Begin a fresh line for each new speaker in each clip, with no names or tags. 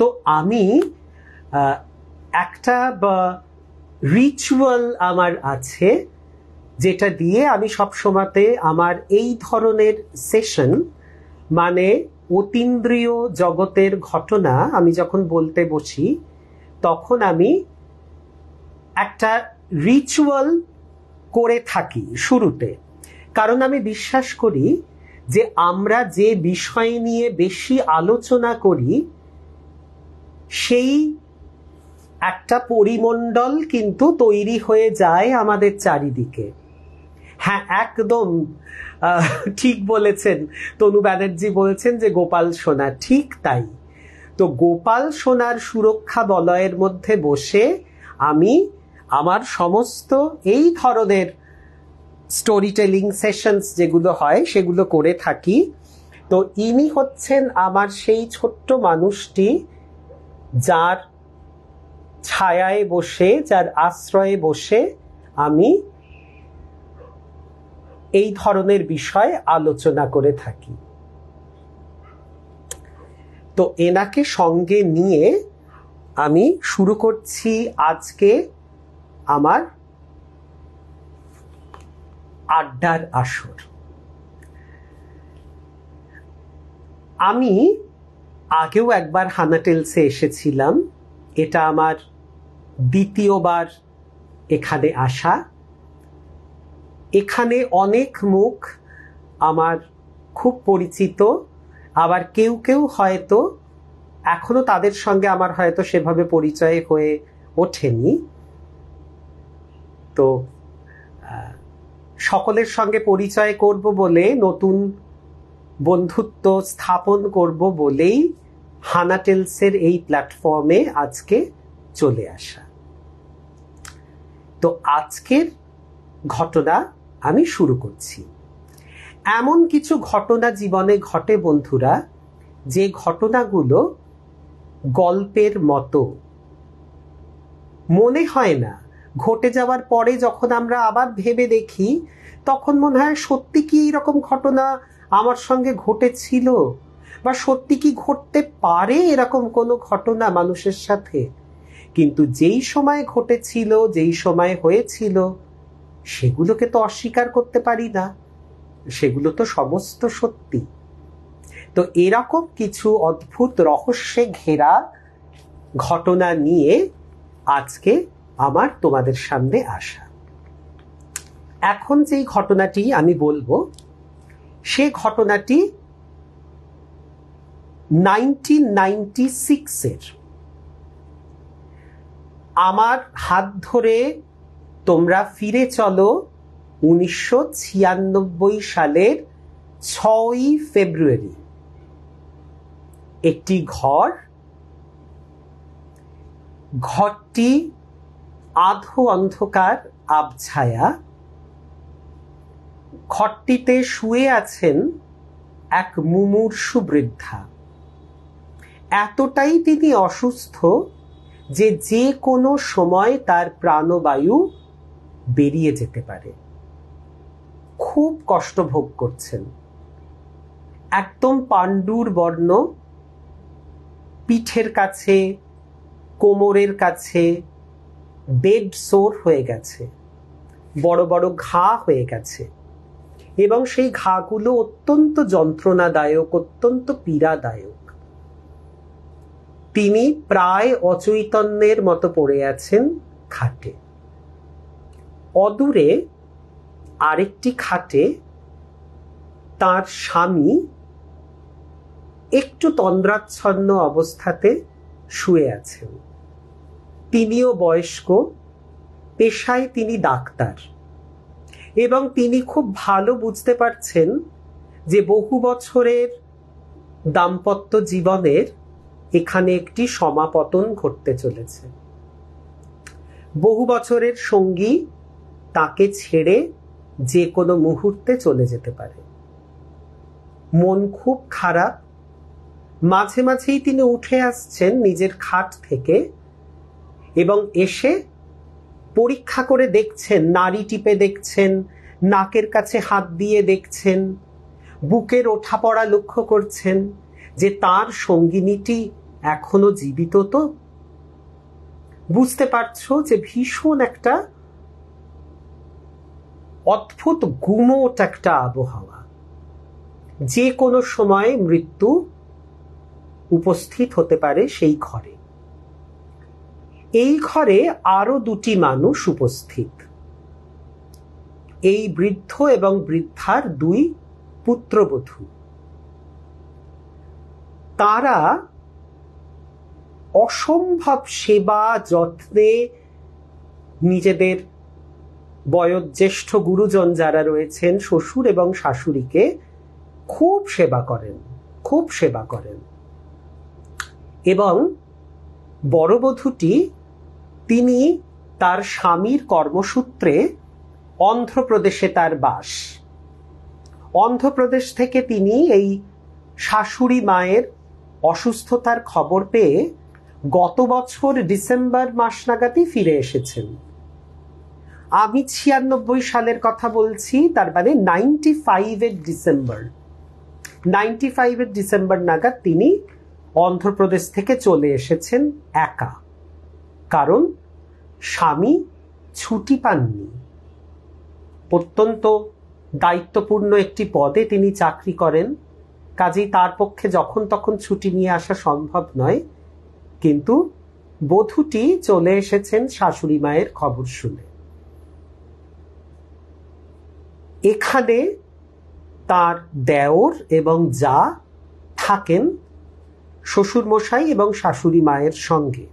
তো আমি একটা রিচুয়াল আমার আছে যেটা দিয়ে আমি সবসময়তে আমার এই ধরনের সেশন মানে অতীন্দ্রিয় জগতের ঘটনা আমি যখন বলতে বসি তখন আমি একটা রিচুয়াল করে থাকি শুরুতে কারণ আমি বিশ্বাস করি যে আমরা যে বিষয় নিয়ে বেশি আলোচনা করি সেই একটা পরিমণ্ডল কিন্তু তৈরি হয়ে যায় আমাদের চারিদিকে হ্যাঁ একদম ঠিক বলেছেন তনু ব্যানার্জি বলেছেন যে গোপাল সোনা ঠিক তাই তো গোপাল সোনার সুরক্ষা বলয়ের মধ্যে বসে আমি আমার সমস্ত এই ধরনের স্টোরি টেলিং সেশনস যেগুলো হয় সেগুলো করে থাকি তো ইনি হচ্ছেন আমার সেই ছোট্ট মানুষটি যার ছায়ায় বসে যার আশ্রয়ে বসে আমি এই ধরনের বিষয় আলোচনা করে থাকি তো এনাকে সঙ্গে নিয়ে আমি শুরু করছি আজকে আমার আড্ডার আসর আমি আগেও একবার হানাটেলসে এসেছিলাম এটা আমার দ্বিতীয়বার এখানে আসা এখানে অনেক মুখ আমার খুব পরিচিত আবার কেউ কেউ হয়তো এখনও তাদের সঙ্গে আমার হয়তো সেভাবে পরিচয় হয়ে ওঠেনি তো সকলের সঙ্গে পরিচয় করব বলে নতুন বন্ধুত্ব স্থাপন করব বলেই হানাটেলসের এই প্ল্যাটফর্মে আজকে চলে আসা তো আজকের ঘটনা আমি শুরু করছি এমন কিছু ঘটনা জীবনে ঘটে বন্ধুরা যে ঘটনাগুলো গল্পের মতো মনে হয় না ঘটে যাওয়ার পরে যখন আমরা আবার ভেবে দেখি তখন মনে হয় সত্যি কি রকম ঘটনা আমার সঙ্গে ঘটেছিল বা সত্যি কি ঘটতে পারে এরকম কোনো ঘটনা মানুষের সাথে কিন্তু যেই সময় ঘটেছিল যেই সময় হয়েছিল সেগুলোকে তো অস্বীকার করতে পারি না সেগুলো তো সমস্ত সত্যি তো এরকম কিছু অদ্ভুত রহস্যে ঘেরা ঘটনা নিয়ে আজকে আমার তোমাদের সামনে আসা এখন যেই ঘটনাটি আমি বলবো সে ঘটনাটি নাইনটিন নাইনটি সিক্সের আমার হাত ধরে তোমরা ফিরে চলো উনিশশো ছিয়ানব্বই সালের ছয়ই ফেব্রুয়ারি একটি ঘর ঘরটি আধো অন্ধকার আবছায়া খটটিতে শুয়ে আছেন এক মুমূর্ষু বৃদ্ধা এতটাই তিনি অসুস্থ যে যে কোনো সময় তার প্রাণবায়ু বেরিয়ে যেতে পারে খুব কষ্ট ভোগ করছেন একদম পাণ্ডুর বর্ণ পিঠের কাছে কোমরের কাছে বেড সোর হয়ে গেছে বড় বড় ঘা হয়ে গেছে এবং সেই ঘাগুলো অত্যন্ত যন্ত্রণাদায়ক অত্যন্ত পীড়াদায়ক তিনি প্রায় অচৈতন্যের মতো পড়ে আছেন খাটে অদূরে আরেকটি খাটে তার স্বামী একটু তন্দ্রাচ্ছন্ন অবস্থাতে শুয়ে আছেন তিনিও বয়স্ক পেশায় তিনি ডাক্তার এবং তিনি খুব ভালো বুঝতে পারছেন যে বহু বছরের দাম্পত্য জীবনের এখানে একটি সমাপতন ঘটতে চলেছে বহু বছরের সঙ্গী তাকে ছেড়ে যে কোনো মুহূর্তে চলে যেতে পারে মন খুব খারাপ মাঝে মাঝেই তিনি উঠে আসছেন নিজের খাট থেকে এবং এসে পরীক্ষা করে দেখছেন নারী টিপে দেখছেন নাকের কাছে হাত দিয়ে দেখছেন বুকের ওঠা পড়া লক্ষ্য করছেন যে তার সঙ্গিনীটি এখনো জীবিত তো বুঝতে পারছো যে ভীষণ একটা অদ্ভুত গুমোট একটা আবহাওয়া যে কোনো সময় মৃত্যু উপস্থিত হতে পারে সেই ঘরে এই ঘরে আরো দুটি মানুষ উপস্থিত এই বৃদ্ধ এবং বৃদ্ধার দুই পুত্রবধূ তারা অসম্ভব সেবা যত্নে নিজেদের বয়োজ্যেষ্ঠ গুরুজন যারা রয়েছেন শ্বশুর এবং শাশুড়িকে খুব সেবা করেন খুব সেবা করেন এবং বড়বধূটি তিনি তার স্বামীর কর্মসূত্রে অন্ধ্রপ্রদেশে তার বাস অন্ধ্রপ্রদেশ থেকে তিনি এই শাশুড়ি মায়ের অসুস্থতার খবর পেয়ে গত বছর ডিসেম্বর মাস নাগাদই ফিরে এসেছেন আমি ছিয়ানব্বই সালের কথা বলছি তার মানে নাইনটি ফাইভের ডিসেম্বর নাইনটি ফাইভের ডিসেম্বর নাগাদ তিনি অন্ধ্রপ্রদেশ থেকে চলে এসেছেন একা কারণ স্বামী ছুটি পাননি অত্যন্ত দায়িত্বপূর্ণ একটি পদে তিনি চাকরি করেন কাজেই তার পক্ষে যখন তখন ছুটি নিয়ে আসা সম্ভব নয় কিন্তু বধূটি চলে এসেছেন শাশুড়ি মায়ের খবর শুনে এখানে তার দেওর এবং যা থাকেন শ্বশুরমশাই এবং শাশুড়ি মায়ের সঙ্গে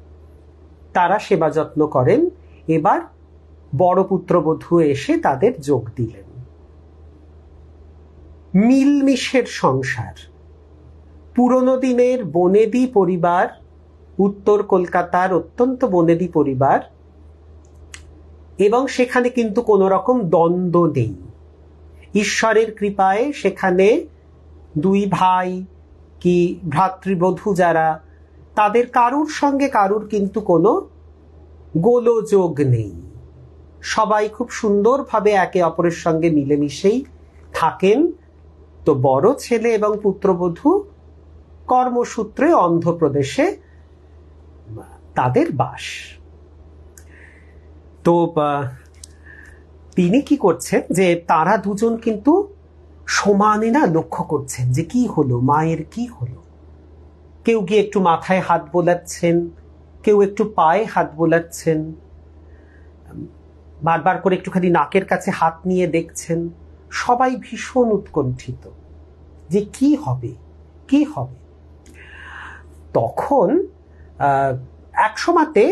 তারা সেবা যত্ন করেন এবার বড় পুত্রবধূ এসে তাদের যোগ দিলেন মিলমিশের সংসার পুরনো দিনের বনেদি পরিবার উত্তর কলকাতার অত্যন্ত বনেদি পরিবার এবং সেখানে কিন্তু কোনো রকম দ্বন্দ্ব নেই ঈশ্বরের কৃপায় সেখানে দুই ভাই কি ভ্রাতৃবধূ যারা তাদের কারুর সঙ্গে কারুর কিন্তু কোনো গোলযোগ নেই সবাই খুব সুন্দরভাবে একে অপরের সঙ্গে মিলেমিশেই থাকেন তো বড় ছেলে এবং পুত্রবধূ কর্মসূত্রে অন্ধ্রপ্রদেশে তাদের বাস তো তিনি কি করছেন যে তারা দুজন কিন্তু সমানে না লক্ষ্য করছেন যে কি হলো মায়ের কি হলো কেউ গিয়ে একটু মাথায় হাত বোলাচ্ছেন কেউ একটু পায়ে হাত বোলাচ্ছেন বারবার করে একটুখানি নাকের কাছে হাত নিয়ে দেখছেন সবাই ভীষণ উৎকণ্ঠিত যে কি হবে কি হবে তখন এক সময়তে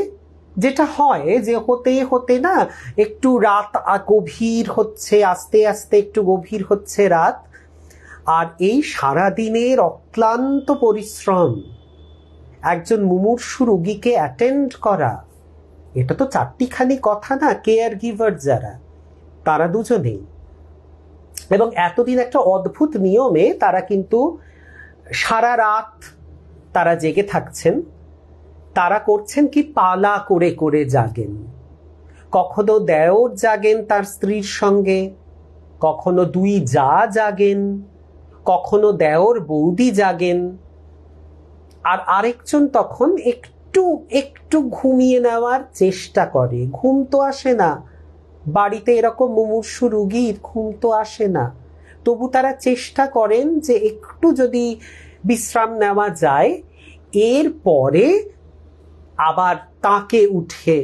যেটা হয় যে হতে হতে না একটু রাত গভীর হচ্ছে আস্তে আস্তে একটু গভীর হচ্ছে রাত আর এই সারাদিনের অক্লান্ত পরিশ্রম একজন মুমূর্ষু রোগীকে অ্যাটেন্ড করা এটা তো চারটিখানি কথা না কেয়ার গিভার যারা তারা দুজনেই এবং এতদিন একটা অদ্ভুত নিয়মে তারা কিন্তু সারা রাত তারা জেগে থাকছেন তারা করছেন কি পালা করে করে জাগেন কখনো দেওর জাগেন তার স্ত্রীর সঙ্গে কখনো দুই যা জাগেন কখনো দেওর বৌদি জাগেন আর আরেকজন তখন একটু একটু ঘুমিয়ে নেওয়ার চেষ্টা করে ঘুম তো আসে না বাড়িতে এরকম মুমূর্ষু রুগীর ঘুম তো আসে না তবু তারা চেষ্টা করেন যে একটু যদি বিশ্রাম নেওয়া যায় এর পরে আবার তাকে উঠে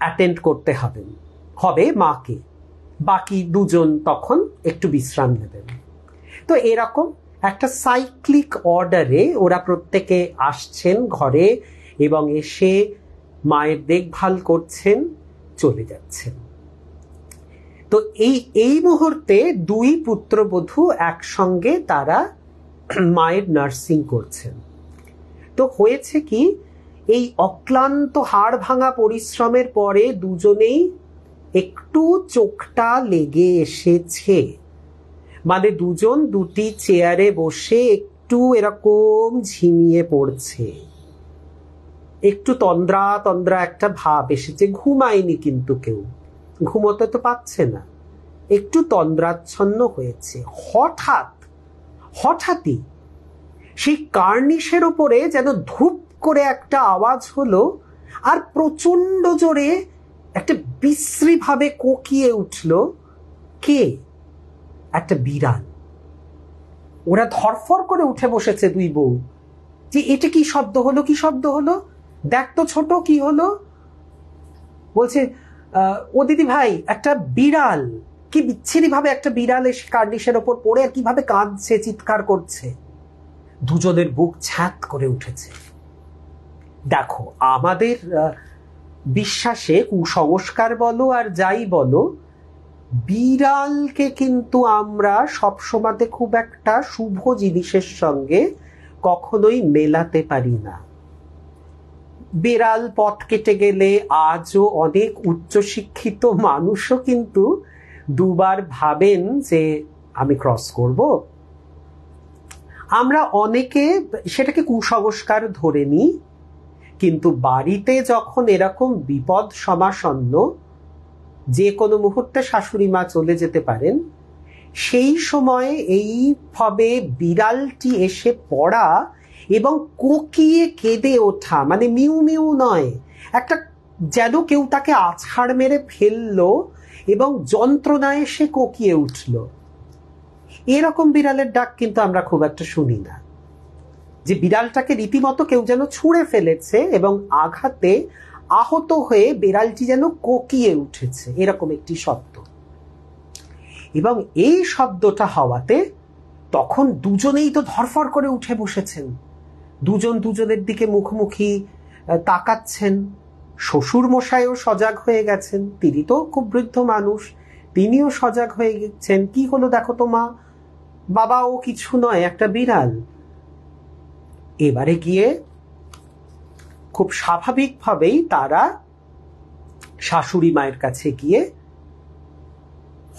অ্যাটেন্ড করতে হবে হবে মাকে বাকি দুজন তখন একটু বিশ্রাম নেবেন তো এরকম একটা সাইক্লিক অর্ডারে ওরা প্রত্যেকে আসছেন ঘরে এবং এসে মায়ের দেখভাল করছেন চলে যাচ্ছেন তো এই এই মুহূর্তে দুই পুত্রবধূ একসঙ্গে তারা মায়ের নার্সিং করছেন তো হয়েছে কি এই অক্লান্ত হাড় ভাঙা পরিশ্রমের পরে দুজনেই একটু চোখটা লেগে এসেছে মানে দুজন দুটি চেয়ারে বসে একটু এরকম ঝিমিয়ে পড়ছে একটু তন্দ্রা তন্দ্রা একটা ভাব এসেছে ঘুমায়নি কিন্তু কেউ ঘুমোতে তো পাচ্ছে না একটু তন্দ্রাচ্ছন্ন হয়েছে হঠাৎ হঠাৎই সেই কার্নিশের ওপরে যেন ধূপ করে একটা আওয়াজ হলো আর প্রচণ্ড জোরে একটা বিশ্রীভাবে কোকিয়ে উঠল কে একটা বিড়াল ওরা ধরফর করে উঠে বসেছে দুই বউ যে এটা কি শব্দ হলো কি শব্দ হলো দেখ তো ছোট কি হলো বলছে ও দিদি ভাই একটা বিড়াল কি বিচ্ছিরিভাবে একটা বিড়াল এসে কার্ডিসের ওপর পড়ে আর কিভাবে কাঁদছে চিৎকার করছে দুজনের বুক ছাত করে উঠেছে দেখো আমাদের বিশ্বাসে কুসংস্কার বলো আর যাই বলো বিড়ালকে কিন্তু আমরা সবসময়তে খুব একটা শুভ জিনিসের সঙ্গে কখনোই মেলাতে পারি না বিড়াল পথ কেটে গেলে আজও অনেক উচ্চশিক্ষিত মানুষও কিন্তু দুবার ভাবেন যে আমি ক্রস করব আমরা অনেকে সেটাকে কুসংস্কার ধরে নিই কিন্তু বাড়িতে যখন এরকম বিপদ সমাসন্ন যে কোনো মুহূর্তে শাশুড়ি মা চলে যেতে পারেন সেই সময়ে এইভাবে বিড়ালটি এসে পড়া এবং কোকিয়ে কেঁদে ওঠা মানে মিউ মিউ নয় একটা যেন কেউ তাকে আছাড় মেরে ফেললো এবং যন্ত্রণায় সে কোকিয়ে উঠল এরকম বিড়ালের ডাক কিন্তু আমরা খুব একটা শুনি না যে বিড়ালটাকে রীতিমতো কেউ যেন ছুঁড়ে ফেলেছে এবং আঘাতে আহত হয়ে বিড়ালটি যেন কোকিয়ে উঠেছে এরকম একটি শব্দ এবং এই শব্দটা হওয়াতে তখন দুজনেই তো ধরফর করে উঠে বসেছেন দুজন দুজনের দিকে মুখোমুখি তাকাচ্ছেন শ্বশুর মশাইও সজাগ হয়ে গেছেন তিনি তো খুব বৃদ্ধ মানুষ তিনিও সজাগ হয়ে গেছেন কি হলো দেখো তো মা বাবা ও কিছু নয় একটা বিড়াল এবারে গিয়ে খুব স্বাভাবিকভাবেই তারা শাশুড়ি মায়ের কাছে গিয়ে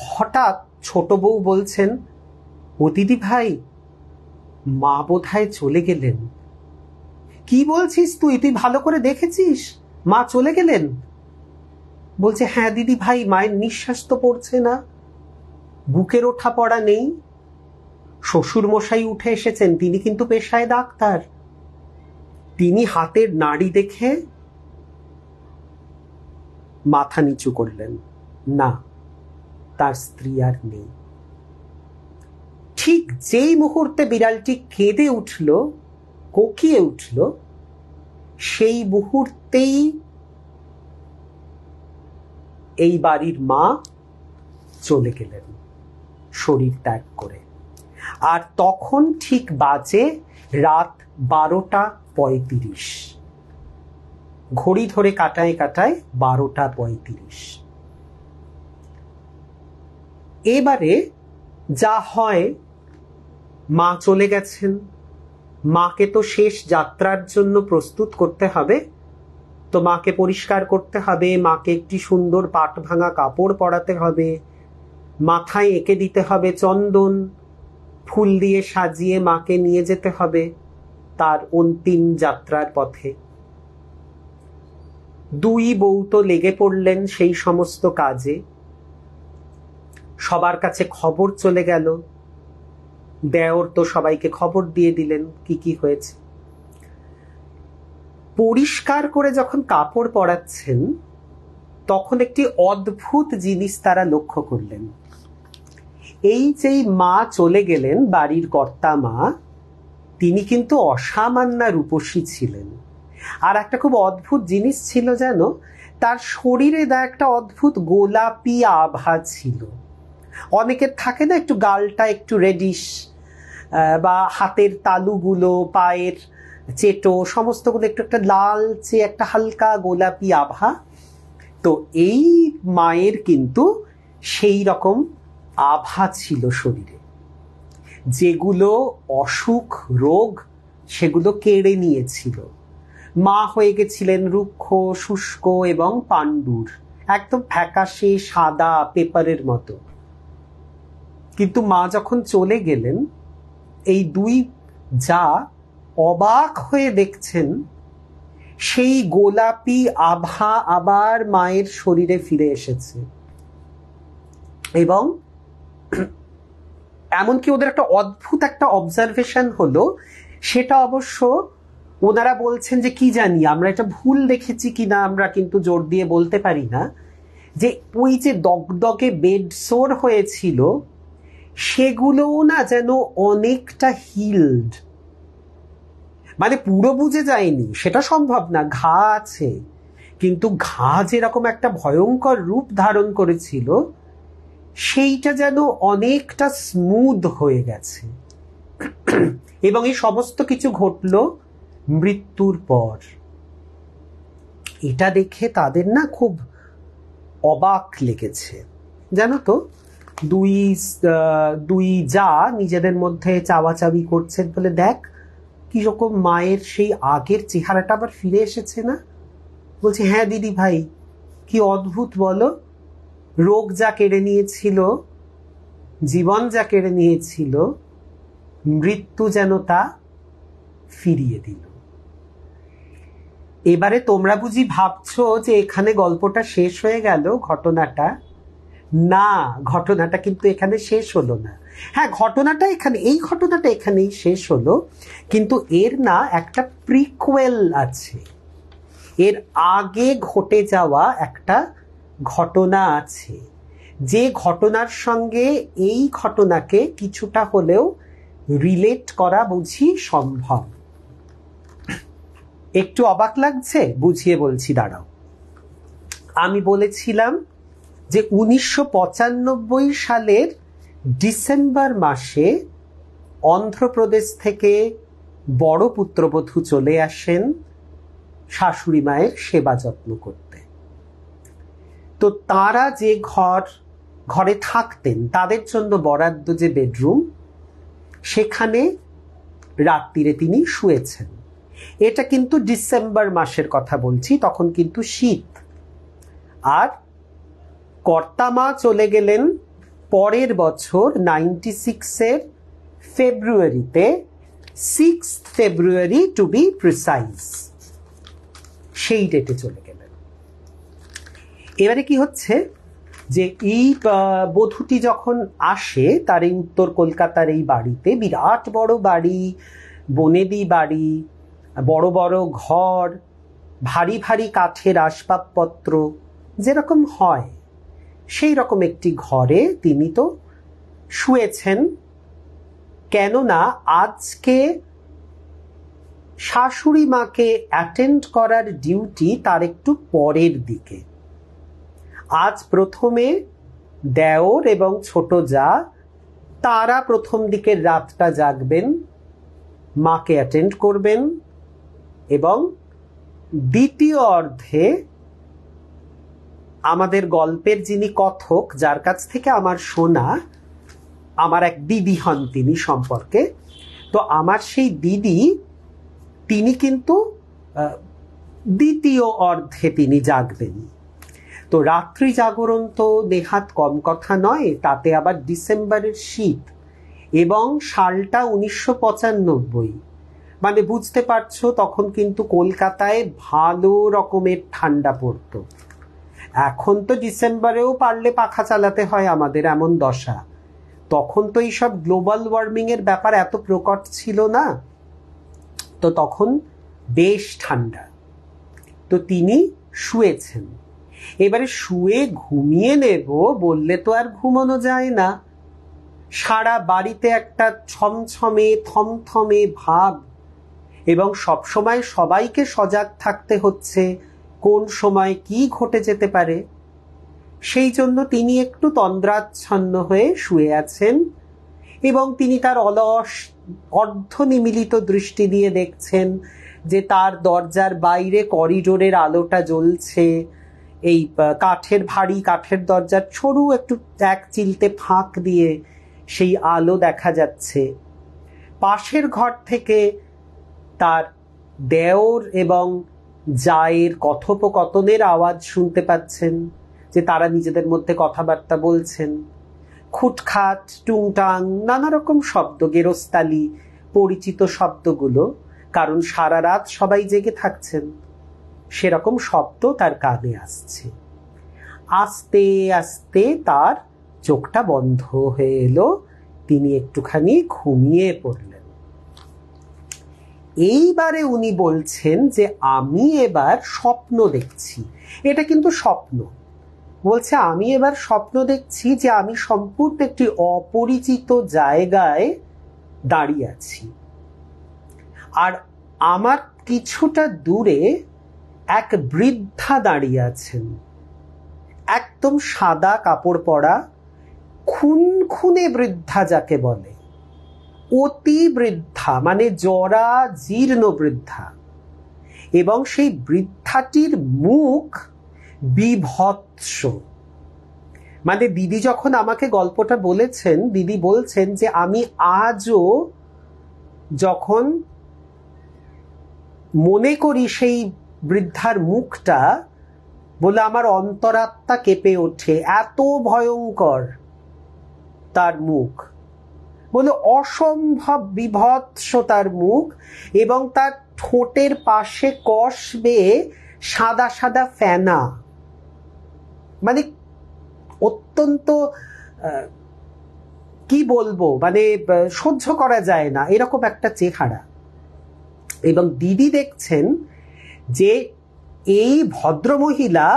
হঠাৎ ছোট বউ বলছেন ও দিদি ভাই মা বোধহয় চলে গেলেন কি বলছিস তুই তুই ভালো করে দেখেছিস মা চলে গেলেন বলছে হ্যাঁ দিদি ভাই মায়ের নিঃশ্বাস তো পড়ছে না বুকের ওঠা পড়া নেই শ্বশুর মশাই উঠে এসেছেন তিনি কিন্তু পেশায় ডাক্তার তিনি হাতের নাড়ি দেখে মাথা নিচু করলেন না তার স্ত্রী আর নেই ঠিক যেই মুহূর্তে বিড়ালটি কেঁদে উঠল কোকিয়ে উঠল সেই মুহূর্তেই এই বাড়ির মা চলে গেলেন শরীর ত্যাগ করে আর তখন ঠিক বাজে রাত বারোটা পঁয়ত্রিশ ঘড়ি ধরে কাটায় কাটায় বারোটা পঁয়ত্রিশ এবারে যা হয় মা চলে গেছেন মাকে তো শেষ যাত্রার জন্য প্রস্তুত করতে হবে তো মাকে পরিষ্কার করতে হবে মাকে একটি সুন্দর পাট ভাঙা কাপড় পরাতে হবে মাথায় এঁকে দিতে হবে চন্দন ফুল দিয়ে সাজিয়ে মাকে নিয়ে যেতে হবে তার অন্তিম যাত্রার পথে দুই বউ তো লেগে পড়লেন সেই সমস্ত কাজে সবার কাছে খবর চলে গেল দেওর তো সবাইকে খবর দিয়ে দিলেন কি কি হয়েছে পরিষ্কার করে যখন কাপড় পরাচ্ছেন তখন একটি অদ্ভুত জিনিস তারা লক্ষ্য করলেন এই যে মা চলে গেলেন বাড়ির কর্তা মা তিনি কিন্তু অসামান্য রূপসী ছিলেন আর একটা খুব অদ্ভুত জিনিস ছিল যেন তার শরীরে দা একটা অদ্ভুত গোলাপি আভা ছিল অনেকের থাকে না একটু গালটা একটু রেডিশ বা হাতের তালুগুলো পায়ের চেটো সমস্তগুলো একটু একটা লাল চে একটা হালকা গোলাপি আভা তো এই মায়ের কিন্তু সেই রকম আভা ছিল শরীরে যেগুলো অসুখ রোগ সেগুলো কেড়ে নিয়েছিল মা হয়ে গেছিলেন রুক্ষ শুষ্ক এবং পাণ্ডুর একদম ফ্যাকাশে সাদা পেপারের মতো কিন্তু মা যখন চলে গেলেন এই দুই যা অবাক হয়ে দেখছেন সেই গোলাপি আভা আবার মায়ের শরীরে ফিরে এসেছে এবং এমনকি ওদের একটা অদ্ভুত একটা অবজারভেশন হলো সেটা অবশ্য ওনারা বলছেন যে কি জানি আমরা এটা ভুল দেখেছি কিনা আমরা কিন্তু জোর দিয়ে বলতে পারি না যে ওই যে দগদগে বেড সোর হয়েছিল সেগুলোও না যেন অনেকটা হিল্ড মানে পুরো বুঝে যায়নি সেটা সম্ভব না ঘা আছে কিন্তু ঘা যেরকম একটা ভয়ঙ্কর রূপ ধারণ করেছিল সেইটা যেন অনেকটা স্মুথ হয়ে গেছে এবং এই সমস্ত কিছু ঘটল মৃত্যুর পর এটা দেখে তাদের না খুব অবাক লেগেছে জানো তো দুই দুই যা নিজেদের মধ্যে চাওয়াচাবি করছেন বলে দেখ রকম মায়ের সেই আগের চেহারাটা আবার ফিরে এসেছে না বলছে হ্যাঁ দিদি ভাই কি অদ্ভুত বলো রোগ যা কেড়ে নিয়েছিল জীবন যা কেড়ে নিয়েছিল মৃত্যু যেন তা ফিরিয়ে দিল এবারে তোমরা বুঝি ভাবছো যে এখানে গল্পটা শেষ হয়ে গেল ঘটনাটা না ঘটনাটা কিন্তু এখানে শেষ হলো না হ্যাঁ ঘটনাটা এখানে এই ঘটনাটা এখানেই শেষ হলো কিন্তু এর না একটা প্রিকুয়েল আছে এর আগে ঘটে যাওয়া একটা ঘটনা আছে যে ঘটনার সঙ্গে এই ঘটনাকে কিছুটা হলেও রিলেট করা বুঝি সম্ভব একটু অবাক লাগছে বুঝিয়ে বলছি দাঁড়াও আমি বলেছিলাম যে উনিশশো সালের ডিসেম্বর মাসে অন্ধ্রপ্রদেশ থেকে বড় পুত্রবধূ চলে আসেন শাশুড়ি মায়ের সেবা যত্ন করতে তো তারা যে ঘর ঘরে থাকতেন তাদের জন্য বরাদ্দ যে বেডরুম সেখানে রাত্রিরে তিনি শুয়েছেন এটা কিন্তু ডিসেম্বর মাসের কথা বলছি তখন কিন্তু শীত আর কর্তামা চলে গেলেন পরের বছর নাইনটি সিক্সের ফেব্রুয়ারিতে six February to be precise সেই ডেটে চলে গেলেন এবারে কি হচ্ছে যে এই বধূটি যখন আসে তার এই উত্তর কলকাতার এই বাড়িতে বিরাট বড় বাড়ি বনেদি বাড়ি বড় বড় ঘর ভারী ভারী কাঠের আসবাবপত্র যেরকম হয় সেই রকম একটি ঘরে তিনি তো শুয়েছেন কেননা আজকে শাশুড়ি মাকে অ্যাটেন্ড করার ডিউটি তার একটু পরের দিকে আজ প্রথমে দেওর এবং ছোট যা তারা প্রথম দিকের রাতটা জাগবেন মাকে অ্যাটেন্ড করবেন এবং দ্বিতীয় অর্ধে আমাদের গল্পের যিনি কথক যার কাছ থেকে আমার শোনা আমার এক দিদি হন তিনি সম্পর্কে তো আমার সেই দিদি তিনি কিন্তু দ্বিতীয় অর্ধে তিনি জাগবেন তো রাত্রি জাগরণ তো নেহাত কম কথা নয় তাতে আবার ডিসেম্বরের শীত এবং সালটা উনিশশো পঁচানব্বই মানে বুঝতে পারছো তখন কিন্তু কলকাতায় ভালো রকমের ঠান্ডা পড়তো এখন তো ডিসেম্বরেও পারলে পাখা চালাতে হয় আমাদের এমন দশা তখন তো এইসব গ্লোবাল ওয়ার্মিংয়ের ব্যাপার এত প্রকট ছিল না তো তখন বেশ ঠান্ডা তো তিনি শুয়েছেন এবারে শুয়ে ঘুমিয়ে নেব বললে তো আর ঘুমানো যায় না সারা বাড়িতে একটা ছমছমে থমথমে ভাব এবং সবসময় সবাইকে সজাগ থাকতে হচ্ছে কোন সময় কি ঘটে যেতে পারে সেই জন্য তিনি একটু তন্দ্রাচ্ছন্ন হয়ে শুয়ে আছেন এবং তিনি তার অলস অর্ধনিমিলিত দৃষ্টি দিয়ে দেখছেন যে তার দরজার বাইরে করিডোরের আলোটা জ্বলছে এই কাঠের ভারী কাঠের দরজার সরু একটু এক চিলতে ফাঁক দিয়ে সেই আলো দেখা যাচ্ছে পাশের ঘর থেকে তার দেওর এবং জায়ের কথোপকথনের আওয়াজ শুনতে পাচ্ছেন যে তারা নিজেদের মধ্যে কথাবার্তা বলছেন খুটখাট টুংটাং নানা রকম শব্দ গেরস্তালি পরিচিত শব্দগুলো কারণ সারা রাত সবাই জেগে থাকছেন সেরকম শব্দ তার কানে আসছে আস্তে আস্তে তার চোখটা বন্ধ হয়ে এলো তিনি একটুখানি ঘুমিয়ে পড়লেন এইবারে উনি বলছেন যে আমি এবার স্বপ্ন দেখছি এটা কিন্তু স্বপ্ন বলছে আমি এবার স্বপ্ন দেখছি যে আমি সম্পূর্ণ একটি অপরিচিত জায়গায় দাঁড়িয়ে আছি আর আমার কিছুটা দূরে এক বৃদ্ধা দাঁড়িয়ে আছেন একদম সাদা কাপড় পরা খুন খুনে বৃদ্ধা যাকে বলে অতি বৃদ্ধা মানে জরা জীর্ণ বৃদ্ধা এবং সেই বৃদ্ধাটির মুখ বিভৎস মানে দিদি যখন আমাকে গল্পটা বলেছেন দিদি বলছেন যে আমি আজও যখন মনে করি সেই বৃদ্ধার মুখটা বলে আমার অন্তরাত্মা কেঁপে ওঠে এত ভয়ঙ্কর তার মুখ বলে অসম্ভব বিভৎস তার মুখ এবং তার ঠোঁটের পাশে কষ বেয়ে সাদা সাদা ফেনা মানে অত্যন্ত কি বলবো মানে সহ্য করা যায় না এরকম একটা চেহারা এবং দিদি দেখছেন যে এই ভদ্রমহিলা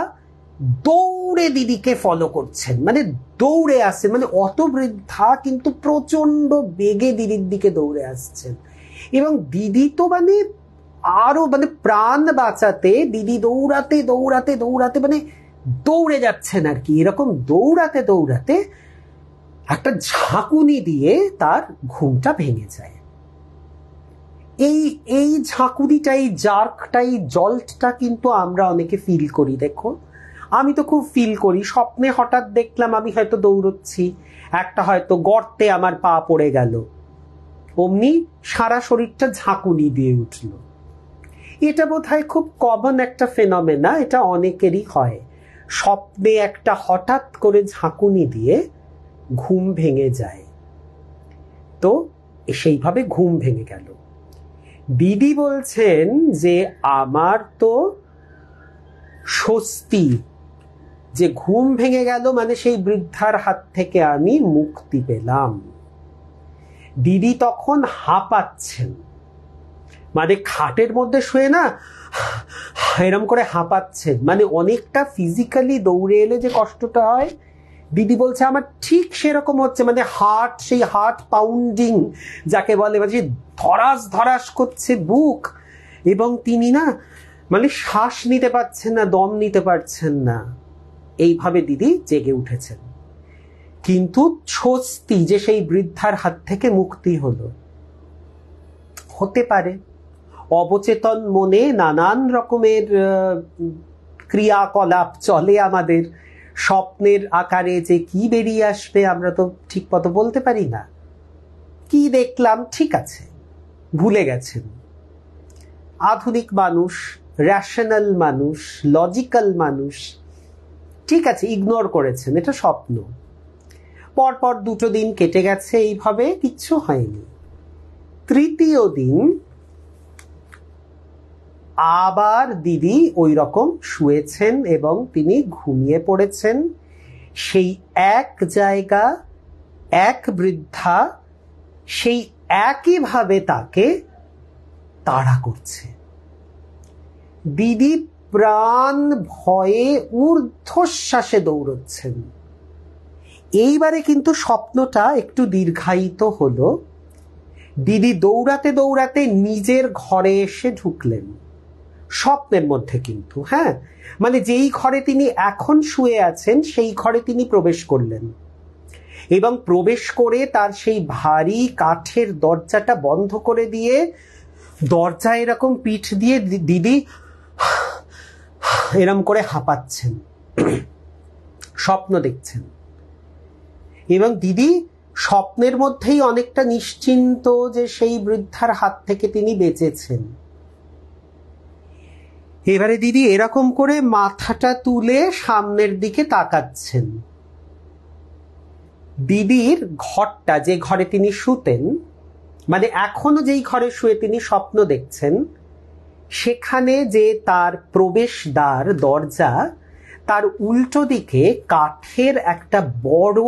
দৌড়ে দিদিকে ফলো করছেন মানে দৌড়ে আসছেন মানে অত বৃদ্ধা কিন্তু প্রচন্ড বেগে দিদির দিকে দৌড়ে আসছেন এবং দিদি তো মানে আরো মানে প্রাণ বাঁচাতে দিদি দৌড়াতে দৌড়াতে দৌড়াতে মানে দৌড়ে যাচ্ছেন আর কি এরকম দৌড়াতে দৌড়াতে একটা ঝাঁকুনি দিয়ে তার ঘুমটা ভেঙে যায় এই এই ঝাঁকুনিটাই জার্কটাই জলটা কিন্তু আমরা অনেকে ফিল করি দেখো আমি তো খুব ফিল করি স্বপ্নে হঠাৎ দেখলাম আমি হয়তো দৌড়চ্ছি একটা হয়তো গর্তে আমার পা পড়ে গেল অমনি সারা শরীরটা ঝাঁকুনি দিয়ে উঠল এটা বোধ হয় খুব কমন একটা ফেনমেনা এটা অনেকেরই হয় স্বপ্নে একটা হঠাৎ করে ঝাঁকুনি দিয়ে ঘুম ভেঙে যায় তো সেইভাবে ঘুম ভেঙে গেল দিদি বলছেন যে আমার তো স্বস্তি যে ঘুম ভেঙে গেল মানে সেই বৃদ্ধার হাত থেকে আমি মুক্তি পেলাম দিদি তখন হাঁপাচ্ছেন মানে খাটের মধ্যে শুয়ে না এরম করে হাঁপাচ্ছেন মানে অনেকটা ফিজিক্যালি দৌড়ে এলে যে কষ্টটা হয় দিদি বলছে আমার ঠিক সেরকম হচ্ছে মানে হার্ট সেই হার্ট পাউন্ডিং যাকে বলে মানে ধরাস ধরাস করছে বুক এবং তিনি না মানে শ্বাস নিতে পারছেন না দম নিতে পারছেন না এইভাবে দিদি জেগে উঠেছেন কিন্তু স্বস্তি যে সেই বৃদ্ধার হাত থেকে মুক্তি হলো হতে পারে অবচেতন মনে নানান রকমের ক্রিয়াকলাপ চলে আমাদের স্বপ্নের আকারে যে কি বেরিয়ে আসবে আমরা তো ঠিক মতো বলতে পারি না কি দেখলাম ঠিক আছে ভুলে গেছেন আধুনিক মানুষ র্যাশনাল মানুষ লজিক্যাল মানুষ ঠিক আছে ইগনোর করেছেন এটা স্বপ্ন পরপর দুটো দিন কেটে গেছে এইভাবে কিচ্ছু হয়নি তৃতীয় দিন আবার দিদি ওই রকম শুয়েছেন এবং তিনি ঘুমিয়ে পড়েছেন সেই এক জায়গা এক বৃদ্ধা সেই একইভাবে তাকে তাড়া করছে দিদি প্রাণ ভয়ে ঊর্ধ্বশ্বাসে দৌড়চ্ছেন এইবারে কিন্তু স্বপ্নটা একটু দীর্ঘায়িত হলো দিদি দৌড়াতে দৌড়াতে নিজের ঘরে এসে ঢুকলেন স্বপ্নের মধ্যে কিন্তু হ্যাঁ মানে যেই ঘরে তিনি এখন শুয়ে আছেন সেই ঘরে তিনি প্রবেশ করলেন এবং প্রবেশ করে তার সেই ভারী কাঠের দরজাটা বন্ধ করে দিয়ে দরজা এরকম পিঠ দিয়ে দিদি এরম করে হাঁপাচ্ছেন স্বপ্ন দেখছেন এবং দিদি স্বপ্নের মধ্যেই অনেকটা নিশ্চিন্ত যে সেই বৃদ্ধার হাত থেকে তিনি বেঁচেছেন এবারে দিদি এরকম করে মাথাটা তুলে সামনের দিকে তাকাচ্ছেন দিদির ঘরটা যে ঘরে তিনি শুতেন মানে এখনো যেই ঘরে শুয়ে তিনি স্বপ্ন দেখছেন সেখানে যে তার প্রবেশদ্বার দরজা তার উল্টো দিকে কাঠের একটা বড়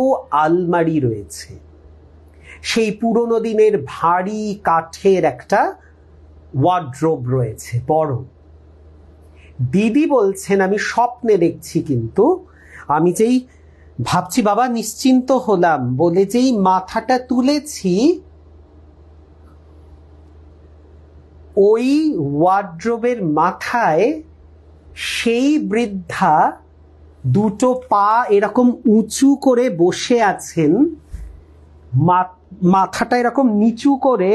আলমারি রয়েছে সেই পুরনো দিনের ভারী কাঠের একটা ওয়ার্ড্রোব রয়েছে বড় দিদি বলছেন আমি স্বপ্নে দেখছি কিন্তু আমি যেই ভাবছি বাবা নিশ্চিন্ত হলাম বলে যেই মাথাটা তুলেছি ওই ওয়ার্ড্রোবের মাথায় সেই বৃদ্ধা দুটো পা এরকম উঁচু করে বসে আছেন মাথাটা এরকম নিচু করে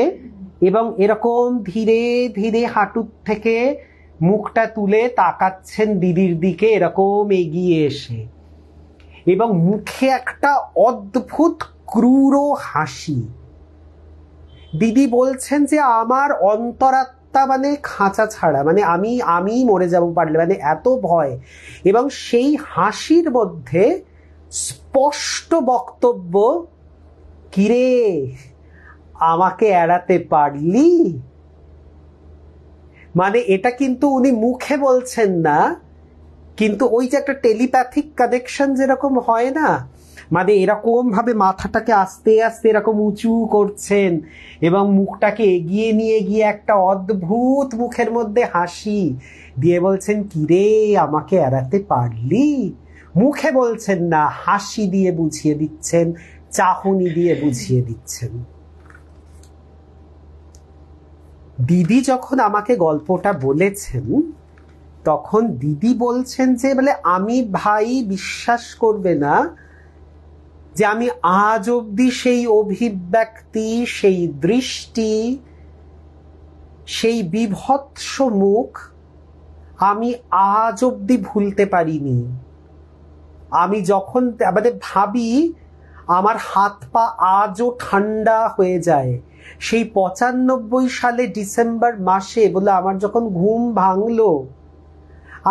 এবং এরকম ধীরে ধীরে হাঁটুর থেকে মুখটা তুলে তাকাচ্ছেন দিদির দিকে এরকম এগিয়ে এসে এবং মুখে একটা অদ্ভুত ক্রূর হাসি দিদি বলছেন যে আমার অন্তরাত্মা মানে খাঁচা ছাড়া মানে আমি আমি মরে যাব পারলে মানে এত ভয় এবং সেই হাসির মধ্যে স্পষ্ট বক্তব্য কিরে আমাকে এড়াতে পারলি মানে এটা কিন্তু উনি মুখে বলছেন না কিন্তু ওই যে একটা টেলিপ্যাথিক কানেকশন যেরকম হয় না মানে এরকম ভাবে মাথাটাকে আস্তে আস্তে এরকম উঁচু করছেন এবং মুখটাকে এগিয়ে নিয়ে গিয়ে একটা অদ্ভুত মুখের মধ্যে হাসি দিয়ে বলছেন কিরে আমাকে এড়াতে পারলি মুখে বলছেন না হাসি দিয়ে বুঝিয়ে দিচ্ছেন চাহনি দিয়ে বুঝিয়ে দিচ্ছেন দিদি যখন আমাকে গল্পটা বলেছেন তখন দিদি বলছেন যে বলে আমি ভাই বিশ্বাস করবে না যে আমি আজ অবধি সেই অভিব্যক্তি সেই দৃষ্টি সেই বিভৎস মুখ আমি আজ অবধি ভুলতে পারিনি আমি যখন আমাদের ভাবি আমার হাত পা আজও ঠান্ডা হয়ে যায় সেই পঁচানব্বই সালে ডিসেম্বর মাসে বলে আমার যখন ঘুম ভাঙলো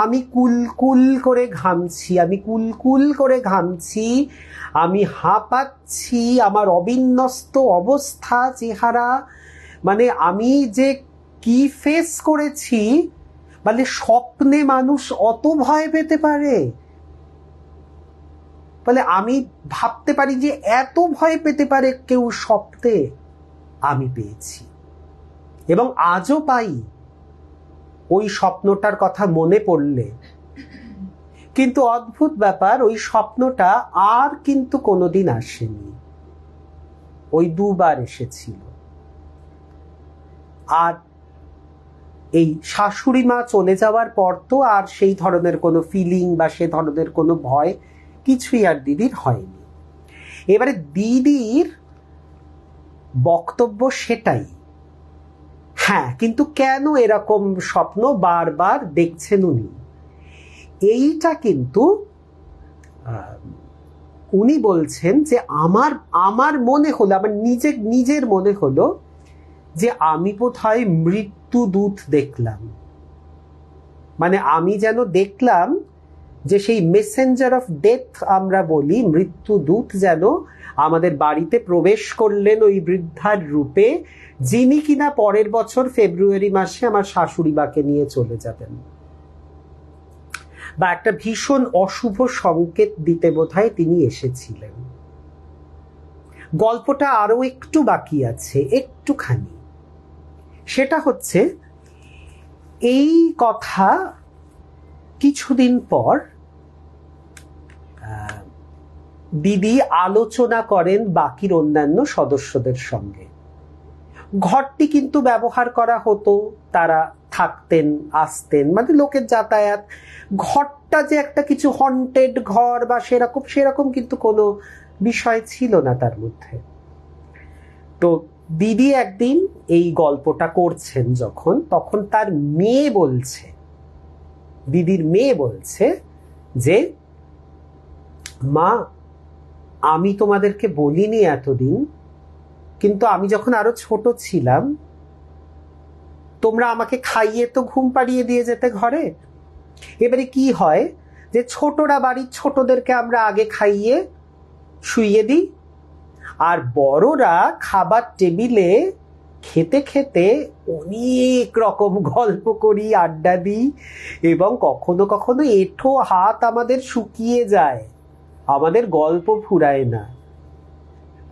আমি কুলকুল করে ঘামছি আমি কুলকুল করে ঘামছি আমি হাঁপাচ্ছি আমার অবিন্যস্ত অবস্থা চেহারা মানে আমি যে কি ফেস করেছি মানে স্বপ্নে মানুষ অত ভয় পেতে পারে বলে আমি ভাবতে পারি যে এত ভয় পেতে পারে কেউ স্বপ্নে আমি পেয়েছি এবং আজও পাই ওই স্বপ্নটার কথা মনে পড়লে কিন্তু অদ্ভুত ব্যাপার ওই স্বপ্নটা আর কিন্তু কোনোদিন আসেনি ওই দুবার এসেছিল আর এই শাশুড়ি মা চলে যাওয়ার পর তো আর সেই ধরনের কোনো ফিলিং বা সে ধরনের কোনো ভয় কিছুই আর দিদির হয়নি এবারে দিদির বক্তব্য সেটাই হ্যাঁ কিন্তু কেন এরকম স্বপ্ন বারবার দেখছেন উনি এইটা কিন্তু উনি বলছেন যে আমার আমার মনে হলো আমার নিজের নিজের মনে হলো যে আমি বোধহয় মৃত্যু দূত দেখলাম মানে আমি যেন দেখলাম যে সেই মেসেঞ্জার অফ ডেথ আমরা বলি মৃত্যু দূত যেন আমাদের বাড়িতে প্রবেশ করলেন ওই বৃদ্ধার রূপে যিনি কিনা পরের বছর ফেব্রুয়ারি মাসে আমার শাশুড়ি বাকে নিয়ে চলে যাবেন বা একটা ভীষণ অশুভ সংকেত দিতে হয় তিনি এসেছিলেন গল্পটা আরও একটু বাকি আছে একটুখানি সেটা হচ্ছে এই কথা কিছুদিন পর দিদি আলোচনা করেন বাকির অন্যান্য সদস্যদের সঙ্গে ঘরটি কিন্তু ব্যবহার করা হতো তারা থাকতেন আসতেন মানে লোকের যাতায়াত ঘরটা যে একটা কিছু হন্টেড ঘর বা সেরকম সেরকম কিন্তু কোনো বিষয় ছিল না তার মধ্যে তো দিদি একদিন এই গল্পটা করছেন যখন তখন তার মেয়ে বলছে দিদির মেয়ে বলছে যে মা আমি তোমাদেরকে বলিনি এতদিন কিন্তু আমি যখন আরো ছোট ছিলাম তোমরা আমাকে খাইয়ে তো ঘুম পাড়িয়ে দিয়ে যেতে ঘরে এবারে কি হয় যে ছোটরা বাড়ির ছোটদেরকে আমরা আগে খাইয়ে শুইয়ে দিই আর বড়রা খাবার টেবিলে খেতে খেতে অনেক রকম গল্প করি আড্ডা দিই এবং কখনো কখনো এঁঠো হাত আমাদের শুকিয়ে যায় আমাদের গল্প ফুরায় না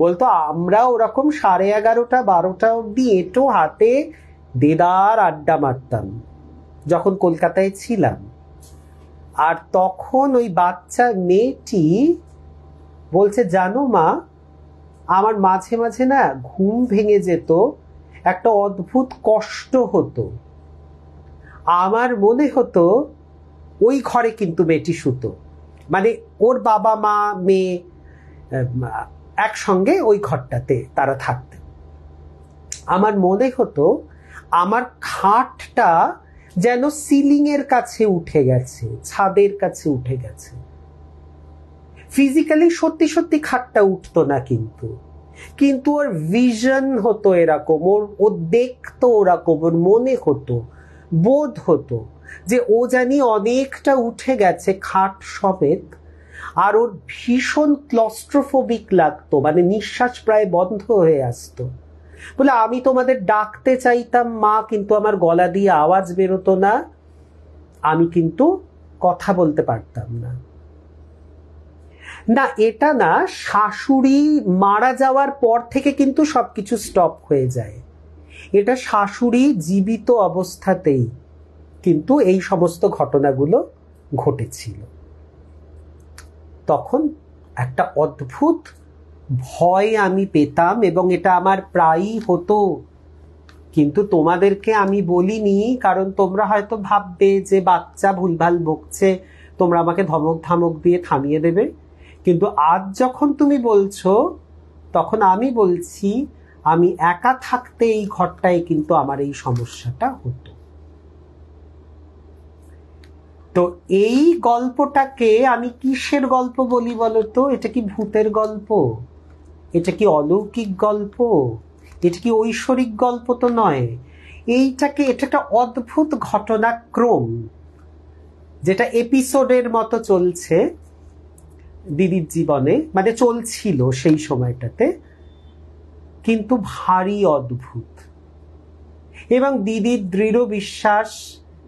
বলতো আমরা ওরকম সাড়ে এগারোটা বারোটা অবধি এঁটো হাতে দেদার আড্ডা মারতাম যখন কলকাতায় ছিলাম আর তখন ওই বাচ্চা মেয়েটি বলছে জানো মা আমার মাঝে মাঝে না ঘুম ভেঙে যেত একটা অদ্ভুত কষ্ট হতো আমার মনে হতো ওই ঘরে কিন্তু বেটি সুতো মানে ওর বাবা মা মেয়ে একসঙ্গে ওই ঘরটাতে তারা থাকত আমার মনে হতো আমার খাটটা যেন সিলিংয়ের কাছে উঠে গেছে ছাদের কাছে উঠে গেছে ফিজিক্যালি সত্যি সত্যি খাটটা উঠতো না কিন্তু কিন্তু ওর ভিজন হতো এরকম ওর ও দেখতো ওরকম ওর মনে হতো বোধ হতো যে ও জানি অনেকটা উঠে গেছে খাট সমেত আর ওর ভীষণ ক্লস্ট্রোফোবিক লাগতো মানে নিঃশ্বাস প্রায় বন্ধ হয়ে আসতো বলে আমি তোমাদের ডাকতে চাইতাম মা কিন্তু আমার গলা দিয়ে আওয়াজ বেরোতো না আমি কিন্তু কথা বলতে পারতাম না না এটা না শাশুড়ি মারা যাওয়ার পর থেকে কিন্তু সবকিছু স্টপ হয়ে যায় এটা শাশুড়ি জীবিত অবস্থাতেই কিন্তু এই সমস্ত ঘটনাগুলো ঘটেছিল তখন একটা অদ্ভুত ভয় আমি পেতাম এবং এটা আমার প্রায়ই হতো কিন্তু তোমাদেরকে আমি বলিনি কারণ তোমরা হয়তো ভাববে যে বাচ্চা ভুলভাল বকছে তোমরা আমাকে ধমক ধামক দিয়ে থামিয়ে দেবে কিন্তু আজ যখন তুমি বলছো তখন আমি বলছি আমি একা থাকতে এই ঘরটায় কিন্তু আমার এই সমস্যাটা হতো তো এই গল্পটাকে আমি কিসের গল্প বলি বলতো এটা কি ভূতের গল্প এটা কি অলৌকিক গল্প এটা কি ঐশ্বরিক গল্প তো নয় এইটাকে এটা একটা অদ্ভুত ঘটনাক্রম যেটা এপিসোডের মতো চলছে দিদির জীবনে মানে চলছিল সেই সময়টাতে কিন্তু ভারী অদ্ভুত এবং দিদির দৃঢ় বিশ্বাস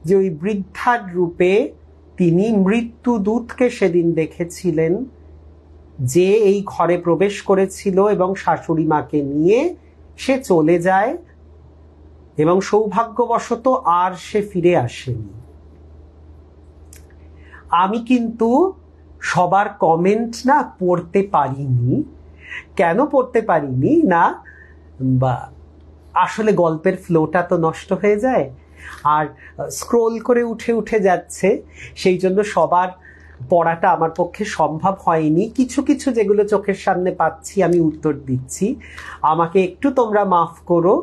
যে ওই বৃদ্ধার রূপে তিনি মৃত্যুদূতকে সেদিন দেখেছিলেন যে এই ঘরে প্রবেশ করেছিল এবং শাশুড়ি মাকে নিয়ে সে চলে যায় এবং সৌভাগ্যবশত আর সে ফিরে আসেনি আমি কিন্তু সবার কমেন্ট না পড়তে পারিনি কেন পড়তে পারিনি না বা আসলে গল্পের ফ্লোটা তো নষ্ট হয়ে যায় আর স্ক্রোল করে উঠে উঠে যাচ্ছে সেই জন্য সবার পড়াটা আমার পক্ষে সম্ভব হয়নি কিছু কিছু যেগুলো চোখের সামনে পাচ্ছি আমি উত্তর দিচ্ছি আমাকে একটু তোমরা মাফ করো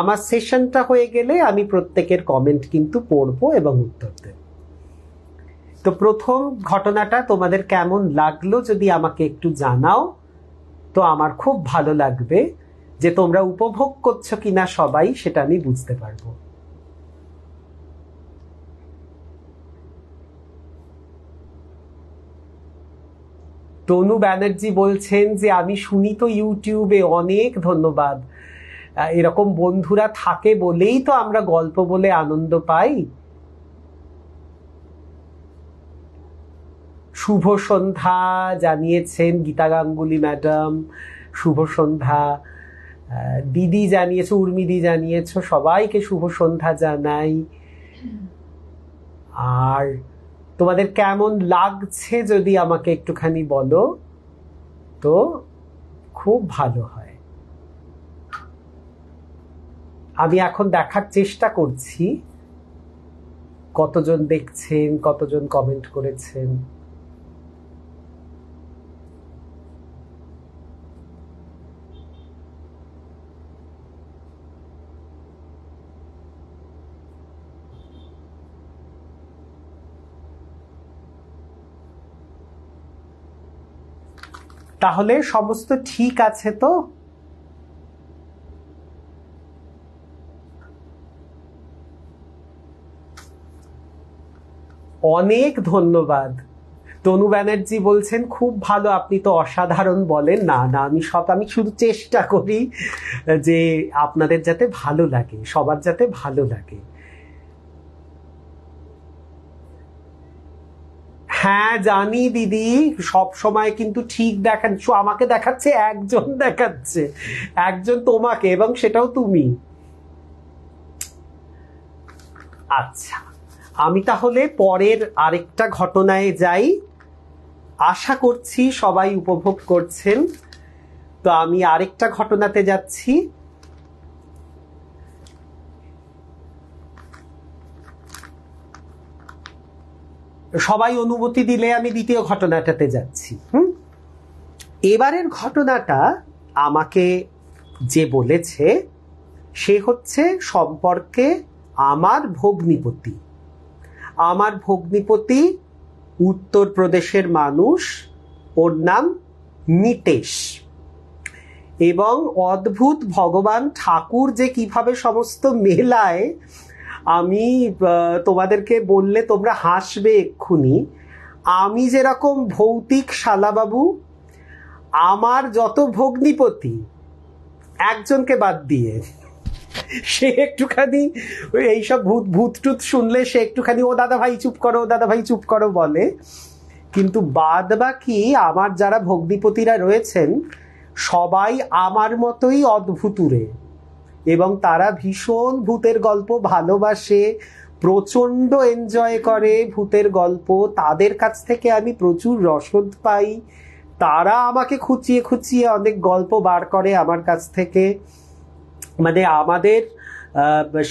আমার সেশনটা হয়ে গেলে আমি প্রত্যেকের কমেন্ট কিন্তু পড়ব এবং উত্তর দেব তো প্রথম ঘটনাটা তোমাদের কেমন লাগলো যদি আমাকে একটু জানাও তো আমার খুব ভালো লাগবে যে তোমরা উপভোগ করছো কিনা সবাই সেটা আমি বুঝতে পারবো তনু ব্যানার্জি বলছেন যে আমি শুনি তো ইউটিউবে অনেক ধন্যবাদ এরকম বন্ধুরা থাকে বলেই তো আমরা গল্প বলে আনন্দ পাই শুভ সন্ধ্যা জানিয়েছেন গীতা গাঙ্গুলি ম্যাডাম শুভ সন্ধ্যা দিদি জানিয়েছ উর্মিদি জানিয়েছ সবাইকে শুভ সন্ধ্যা জানাই আর তোমাদের কেমন লাগছে যদি আমাকে একটুখানি বলো তো খুব ভালো হয় আমি এখন দেখার চেষ্টা করছি কতজন দেখছেন কতজন কমেন্ট করেছেন তাহলে সমস্ত ঠিক আছে তো অনেক ধন্যবাদ তনু ব্যানার্জি বলছেন খুব ভালো আপনি তো অসাধারণ বলেন না না আমি সব আমি শুধু চেষ্টা করি যে আপনাদের যাতে ভালো লাগে সবার যাতে ভালো লাগে হ্যাঁ জানি দিদি সব সময় কিন্তু ঠিক দেখাচ্ছ আমাকে দেখাচ্ছে একজন দেখাচ্ছে একজন তোমাকে এবং সেটাও তুমি আচ্ছা আমি তাহলে পরের আরেকটা ঘটনায় যাই আশা করছি সবাই উপভোগ করছেন তো আমি আরেকটা ঘটনাতে যাচ্ছি সবাই অনুমতি দিলে আমি দ্বিতীয় ঘটনাটাতে যাচ্ছি হুম এবারের ঘটনাটা আমাকে যে বলেছে সে হচ্ছে সম্পর্কে আমার ভগ্নিপতি আমার ভগ্নিপতি উত্তরপ্রদেশের মানুষ ওর নাম নিতেশ এবং অদ্ভুত ভগবান ঠাকুর যে কিভাবে সমস্ত মেলায় আমি তোমাদেরকে বললে তোমরা হাসবে এক্ষুনি আমি যেরকম ভৌতিক শালাবাবু আমার যত ভগ্নিপতি একজনকে বাদ দিয়ে সে একটুখানি এইসব ভূত ভূত টুত শুনলে সে একটুখানি ও দাদা ভাই চুপ করো দাদা ভাই চুপ করো বলে কিন্তু বাদ বাকি আমার যারা ভগ্নিপতিরা রয়েছেন সবাই আমার মতোই অদ্ভুতুরে এবং তারা ভীষণ ভূতের গল্প ভালোবাসে প্রচণ্ড এনজয় করে ভূতের গল্প তাদের কাছ থেকে আমি প্রচুর রসদ পাই তারা আমাকে খুঁচিয়ে খুঁচিয়ে অনেক গল্প বার করে আমার কাছ থেকে মানে আমাদের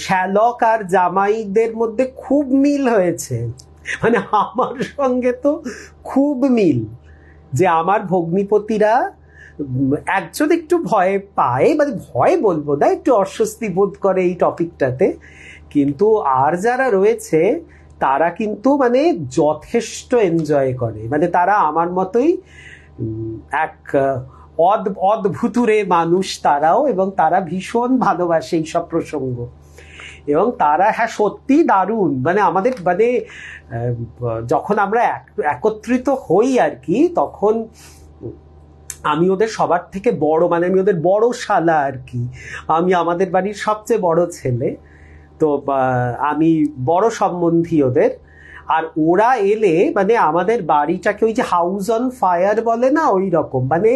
শ্যালক আর জামাইদের মধ্যে খুব মিল হয়েছে মানে আমার সঙ্গে তো খুব মিল যে আমার ভগ্নিপতিরা একজন একটু ভয় পায় মানে ভয় বলবো না একটু অস্বস্তি বোধ করে এই টপিকটাতে কিন্তু আর যারা রয়েছে তারা কিন্তু মানে যথেষ্ট এনজয় করে মানে তারা আমার মতোই এক অদ অদ্ভুতুরে মানুষ তারাও এবং তারা ভীষণ ভালোবাসে এই সব প্রসঙ্গ এবং তারা হ্যাঁ সত্যি দারুণ মানে আমাদের মানে যখন আমরা একত্রিত হই আর কি তখন আমি ওদের সবার থেকে বড় মানে আমি ওদের বড় শালা আর কি আমি আমাদের বাড়ির সবচেয়ে বড় ছেলে তো আমি বড় সম্বন্ধী ওদের আর ওরা এলে মানে আমাদের বাড়িটাকে ওই যে হাউস অন ফায়ার বলে না ওই রকম মানে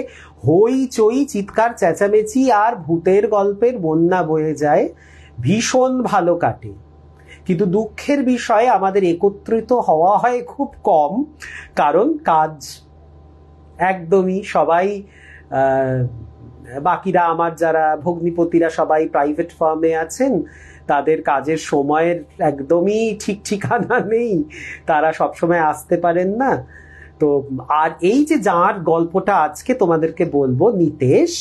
হই চই চিৎকার চেঁচামেচি আর ভূতের গল্পের বন্যা বয়ে যায় ভীষণ ভালো কাটে কিন্তু দুঃখের বিষয়ে আমাদের একত্রিত হওয়া হয় খুব কম কারণ কাজ একদমই সবাই বাকিরা আমার যারা ভগ্নিপতিরা সবাই প্রাইভেট ফার্মে আছেন তাদের কাজের সময়ের একদমই ঠিক ঠিকানা নেই তারা সবসময় আসতে পারেন না তো আর এই যে যার গল্পটা আজকে তোমাদেরকে বলবো নিতেশ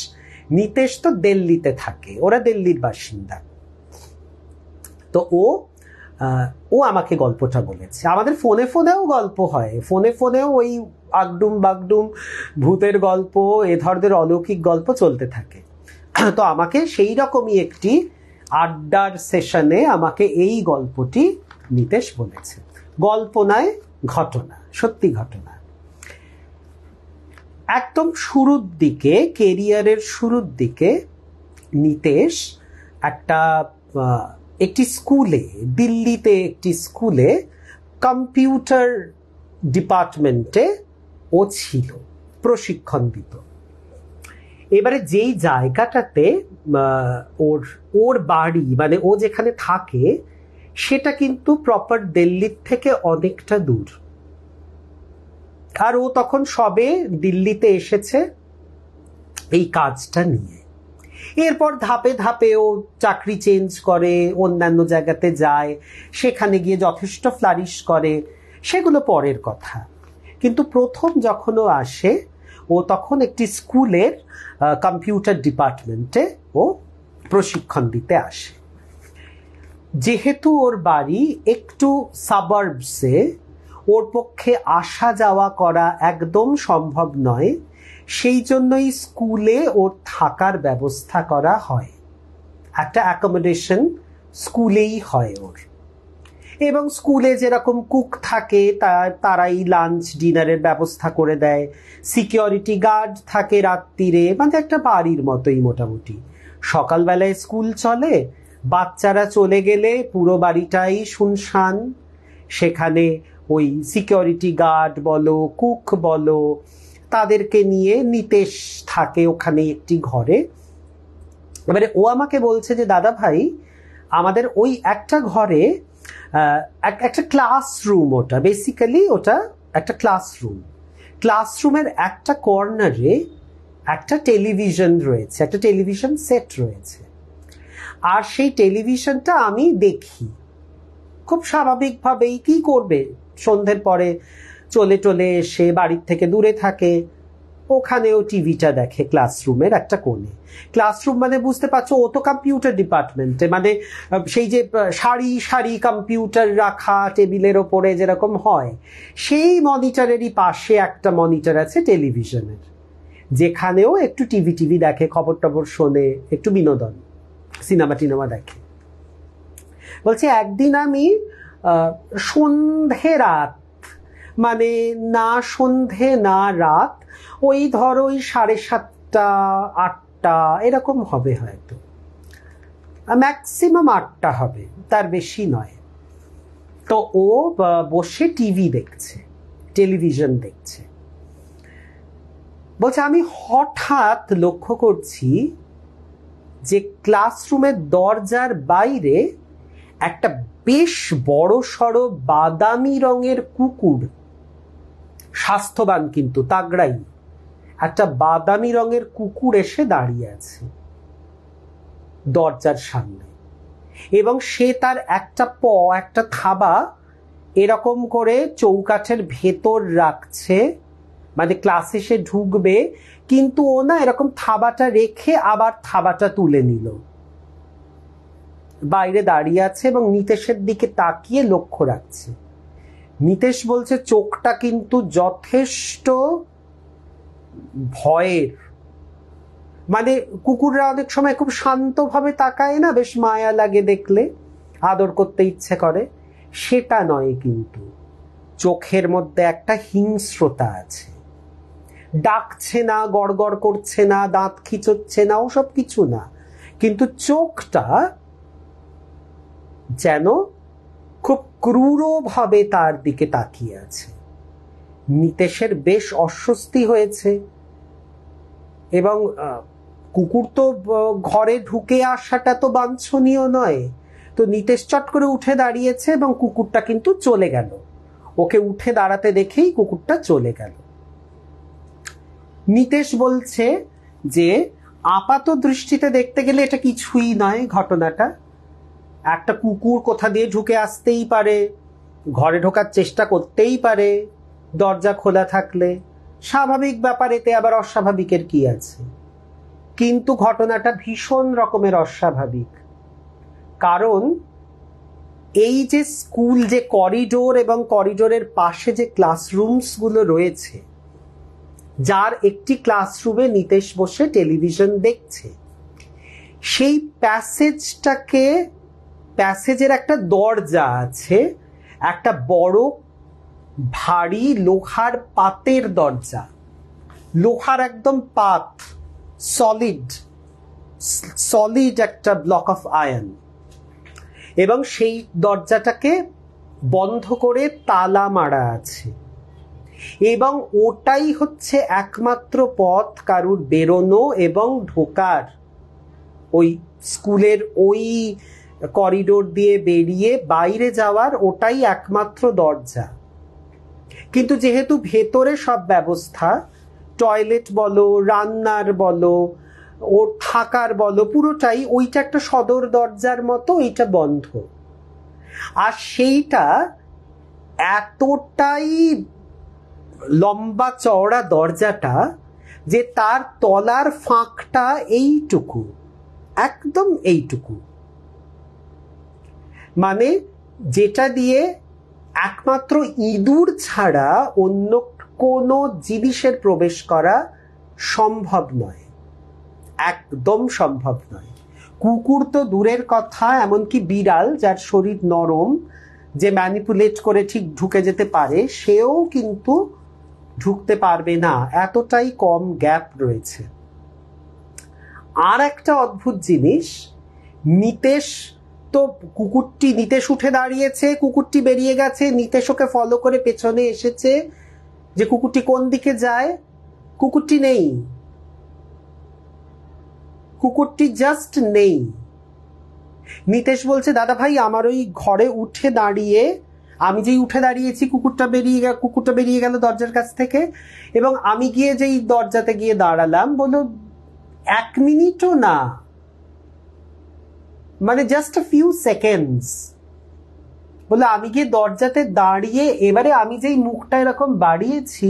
নিতেশ তো দিল্লিতে থাকে ওরা দিল্লির বাসিন্দা তো ও ও আমাকে গল্পটা বলেছে আমাদের ফোনে ফোনেও গল্প হয় ফোনে ফোনেও ওই আগডুম বাগডুম ভূতের গল্প এ ধরনের অলৌকিক গল্প চলতে থাকে তো আমাকে সেই রকমই একটি আড্ডার সেশনে আমাকে এই গল্পটি নিতেশ বলেছে গল্পনায় ঘটনা সত্যি ঘটনা একদম শুরুর দিকে কেরিয়ারের শুরুর দিকে নিতেশ একটা একটি স্কুলে দিল্লিতে একটি স্কুলে কম্পিউটার ডিপার্টমেন্টে ও ছিল প্রশিক্ষণ দিত এবারে যেই জায়গাটাতে ওর ওর বাড়ি মানে ও যেখানে থাকে সেটা কিন্তু প্রপার দিল্লির থেকে অনেকটা দূর আর ও তখন সবে দিল্লিতে এসেছে এই কাজটা নিয়ে এরপর ধাপে ধাপে ও চাকরি চেঞ্জ করে অন্যান্য জায়গাতে যায় সেখানে গিয়ে যথেষ্ট ফ্লারিশ করে সেগুলো পরের কথা কিন্তু প্রথম যখন ও আসে ও তখন একটি স্কুলের কম্পিউটার ডিপার্টমেন্টে ও প্রশিক্ষণ দিতে আসে যেহেতু ওর বাড়ি একটু সাবার্বসে ওর পক্ষে আসা যাওয়া করা একদম সম্ভব নয় সেই জন্যই স্কুলে ওর থাকার ব্যবস্থা করা হয় একটা অ্যাকোমোডেশন স্কুলেই হয় ওর এবং স্কুলে যেরকম কুক থাকে তারাই লাঞ্চ ডিনারের ব্যবস্থা করে দেয় সিকিউরিটি গার্ড থাকে রাত্রিরে মানে একটা বাড়ির মতোই মোটামুটি সকালবেলায় স্কুল চলে বাচ্চারা চলে গেলে পুরো বাড়িটাই শুনশান সেখানে ওই সিকিউরিটি গার্ড বলো কুক বলো তাদেরকে নিয়ে নিতেশ থাকে ওখানে একটি ঘরে এবারে ও আমাকে বলছে যে দাদা ভাই আমাদের ওই একটা ঘরে একটা ক্লাসরুম ওটা বেসিক্যালি ওটা একটা ক্লাসরুম ক্লাসরুমের একটা কর্নারে একটা টেলিভিশন রয়েছে একটা টেলিভিশন সেট রয়েছে আর সেই টেলিভিশনটা আমি দেখি খুব স্বাভাবিকভাবেই কি করবে সন্ধ্যের পরে চলে চলে এসে বাড়ির থেকে দূরে থাকে ওখানেও টিভিটা দেখে ক্লাসরুমের একটা কোণে ক্লাসরুম মানে বুঝতে পারছো ও তো কম্পিউটার ডিপার্টমেন্টে মানে সেই যে সারি সারি কম্পিউটার রাখা টেবিলের ওপরে যেরকম হয় সেই মনিটারেরই পাশে একটা মনিটার আছে টেলিভিশনের যেখানেও একটু টিভি টিভি দেখে খবর টবর শোনে একটু বিনোদন সিনেমা টিনেমা দেখে বলছে একদিন আমি সন্ধে রাত মানে না সন্ধে না রাত ওই ধরো ওই সাড়ে সাতটা আটটা এরকম হবে হয়তো ম্যাক্সিমাম আটটা হবে তার বেশি নয় তো ও বসে টিভি দেখছে টেলিভিশন দেখছে বলছে আমি হঠাৎ লক্ষ্য করছি যে ক্লাসরুমের দরজার বাইরে একটা বেশ বড় সড় বাদামি রঙের কুকুর স্বাস্থ্যবান কিন্তু তাগড়াই একটা বাদামি রঙের কুকুর এসে দাঁড়িয়ে আছে দরজার সামনে এবং সে তার একটা প একটা থাবা এরকম করে চৌকাঠের ভেতর রাখছে মানে ক্লাসে সে ঢুকবে কিন্তু ও না এরকম থাবাটা রেখে আবার থাবাটা তুলে নিল বাইরে দাঁড়িয়ে আছে এবং নিতেশের দিকে তাকিয়ে লক্ষ্য রাখছে নিতেশ বলছে চোখটা কিন্তু যথেষ্ট ভয়ের মানে কুকুররা অনেক সময় খুব শান্তভাবে তাকায় না বেশ মায়া লাগে দেখলে আদর করতে ইচ্ছে করে সেটা নয় কিন্তু চোখের মধ্যে একটা হিংস্রতা আছে ডাকছে না গড়গড় করছে না দাঁত খিচোচ্ছে না ওসব কিছু না কিন্তু চোখটা যেন ক্রূরভাবে তার দিকে তাকিয়ে আছে নিতেশের বেশ অস্বস্তি হয়েছে এবং কুকুর তো ঘরে ঢুকে আসাটা তো বাঞ্ছনীয় নয় তো নিতেশ চট করে উঠে দাঁড়িয়েছে এবং কুকুরটা কিন্তু চলে গেল ওকে উঠে দাঁড়াতে দেখেই কুকুরটা চলে গেল নিতেশ বলছে যে আপাত দৃষ্টিতে দেখতে গেলে এটা কিছুই নয় ঘটনাটা একটা কুকুর কোথা দিয়ে ঢুকে আসতেই পারে ঘরে ঢোকার চেষ্টা করতেই পারে দরজা খোলা থাকলে স্বাভাবিক ব্যাপারেতে আবার অস্বাভাবিকের কি আছে কিন্তু ঘটনাটা ভীষণ রকমের অস্বাভাবিক কারণ এই যে স্কুল যে করিডোর এবং করিডোরের পাশে যে ক্লাসরুমসগুলো রয়েছে যার একটি ক্লাসরুমে নিতেশ বসে টেলিভিশন দেখছে সেই প্যাসেজটাকে প্যাসেজের একটা দরজা আছে একটা বড় ভারী লোহার পাতের দরজা লোহার একদম পাত সলিড সলিড একটা ব্লক অফ আয়ন এবং সেই দরজাটাকে বন্ধ করে তালা মারা আছে এবং ওটাই হচ্ছে একমাত্র পথ কারুর বেরোনো এবং ঢোকার ওই স্কুলের ওই করিডোর দিয়ে বেরিয়ে বাইরে যাওয়ার ওটাই একমাত্র দরজা কিন্তু যেহেতু ভেতরে সব ব্যবস্থা টয়লেট বলো রান্নার বলো ও থাকার বলো পুরোটাই ওইটা একটা সদর দরজার মতো ওইটা বন্ধ আর সেইটা এতটাই লম্বা চওড়া দরজাটা যে তার তলার ফাঁকটা এইটুকু একদম এইটুকু মানে যেটা দিয়ে একমাত্র ইঁদুর ছাড়া অন্য কোনো জিনিসের প্রবেশ করা সম্ভব নয় একদম সম্ভব নয় কুকুর তো দূরের কথা এমনকি বিড়াল যার শরীর নরম যে ম্যানিপুলেট করে ঠিক ঢুকে যেতে পারে সেও কিন্তু ঢুকতে পারবে না এতটাই কম গ্যাপ রয়েছে আর একটা অদ্ভুত জিনিস নিতেশ তো কুকুরটি নিতেশ উঠে দাঁড়িয়েছে কুকুরটি বেরিয়ে গেছে নিতেশ ওকে ফলো করে পেছনে এসেছে যে কুকুরটি কোন দিকে যায় কুকুরটি নেই কুকুরটি জাস্ট নেই নিতেশ বলছে দাদা ভাই আমার ওই ঘরে উঠে দাঁড়িয়ে আমি যেই উঠে দাঁড়িয়েছি কুকুরটা বেরিয়ে গেল কুকুরটা বেরিয়ে গেল দরজার কাছ থেকে এবং আমি গিয়ে যেই দরজাতে গিয়ে দাঁড়ালাম বলল এক মিনিটও না মানে জাস্ট আ ফিউ সেকেন্ডস বলে আমি গিয়ে দরজাতে দাঁড়িয়ে এবারে আমি যেই মুখটা এরকম বাড়িয়েছি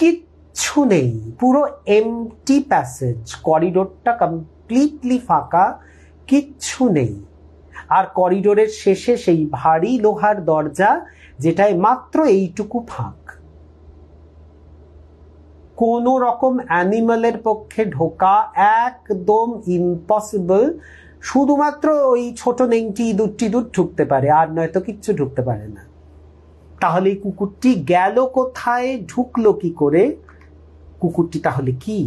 কিচ্ছু নেই পুরো এমটি প্যাসেজ করিডোরটা কমপ্লিটলি ফাঁকা কিচ্ছু নেই আর করিডোরের শেষে সেই ভারী লোহার দরজা যেটায় মাত্র এইটুকু ফাঁক কোনো রকম অ্যানিমালের পক্ষে ঢোকা একদম ইম্পসিবল শুধুমাত্র ওই ছোট নেংটি দুটি দুধ ঢুকতে পারে আর নয়তো কিচ্ছু ঢুকতে পারে না তাহলে এই কুকুরটি গেল কোথায় ঢুকলো কি করে কুকুরটি তাহলে কি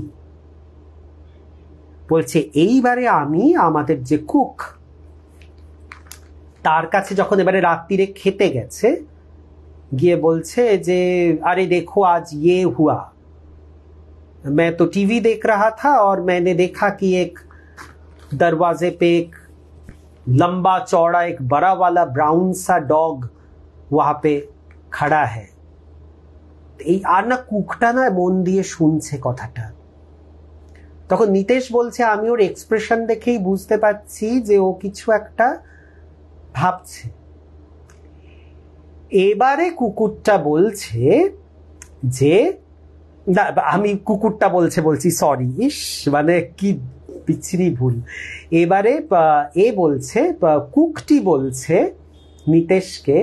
বলছে এইবারে আমি আমাদের যে কুক তার কাছে যখন এবারে রাত্রিরে খেতে গেছে গিয়ে বলছে যে আরে দেখো আজ ইয়ে হুয়া মে তো টিভি দেখ रहा থা আর মানে দেখা কি এক दरवाजे पे एक लंबा चौड़ा एक बड़ा वाला ब्राउन सा डॉग वहां पे খাড়া হ্যাঁ এই আর না কুকটা না মন দিয়ে শুনছে কথাটা তখন নিতেশ বলছে আমি ওর এক্সপ্রেশন দেখেই বুঝতে পারছি যে ও কিছু একটা ভাবছে এবারে কুকুরটা বলছে যে আমি কুকুরটা বলছে বলছি সরি ইস মানে কি বিচ্ছিরি ভুল এবারে এ বলছে কুকটি বলছে নিতেশকে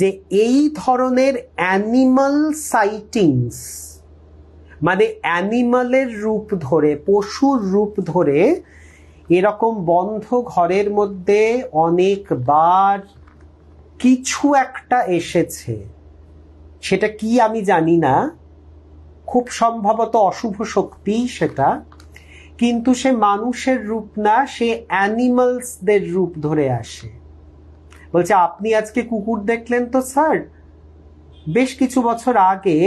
যে এই ধরনের অ্যানিমাল সাইটিংস মানে অ্যানিমালের রূপ ধরে পশুর রূপ ধরে এরকম বন্ধ ঘরের মধ্যে অনেকবার কিছু একটা এসেছে সেটা কি আমি জানি না খুব সম্ভবত অশুভ শক্তি সেটা কিন্তু সে মানুষের রূপ না সে অ্যানিমালসদের রূপ ধরে আসে বলছে আপনি আজকে কুকুর দেখলেন তো স্যার বেশ কিছু বছর আগে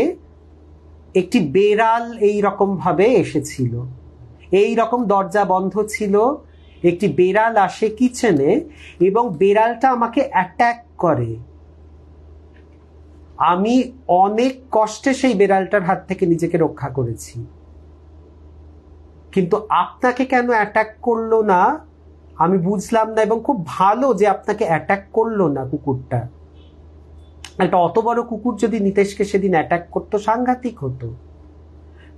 একটি বেড়াল এই রকমভাবে এসেছিল এই রকম দরজা বন্ধ ছিল একটি বেড়াল আসে কিচেনে এবং বেড়ালটা আমাকে অ্যাট্যাক করে আমি অনেক কষ্টে সেই বেড়ালটার হাত থেকে নিজেকে রক্ষা করেছি কিন্তু আপনাকে কেন অ্যাট্যাক করলো না আমি বুঝলাম না এবং খুব ভালো যে আপনাকে অ্যাট্যাক করলো না কুকুরটা একটা অত বড় কুকুর যদি নিতেশকে সেদিন অ্যাট্যাক করতো সাংঘাতিক হতো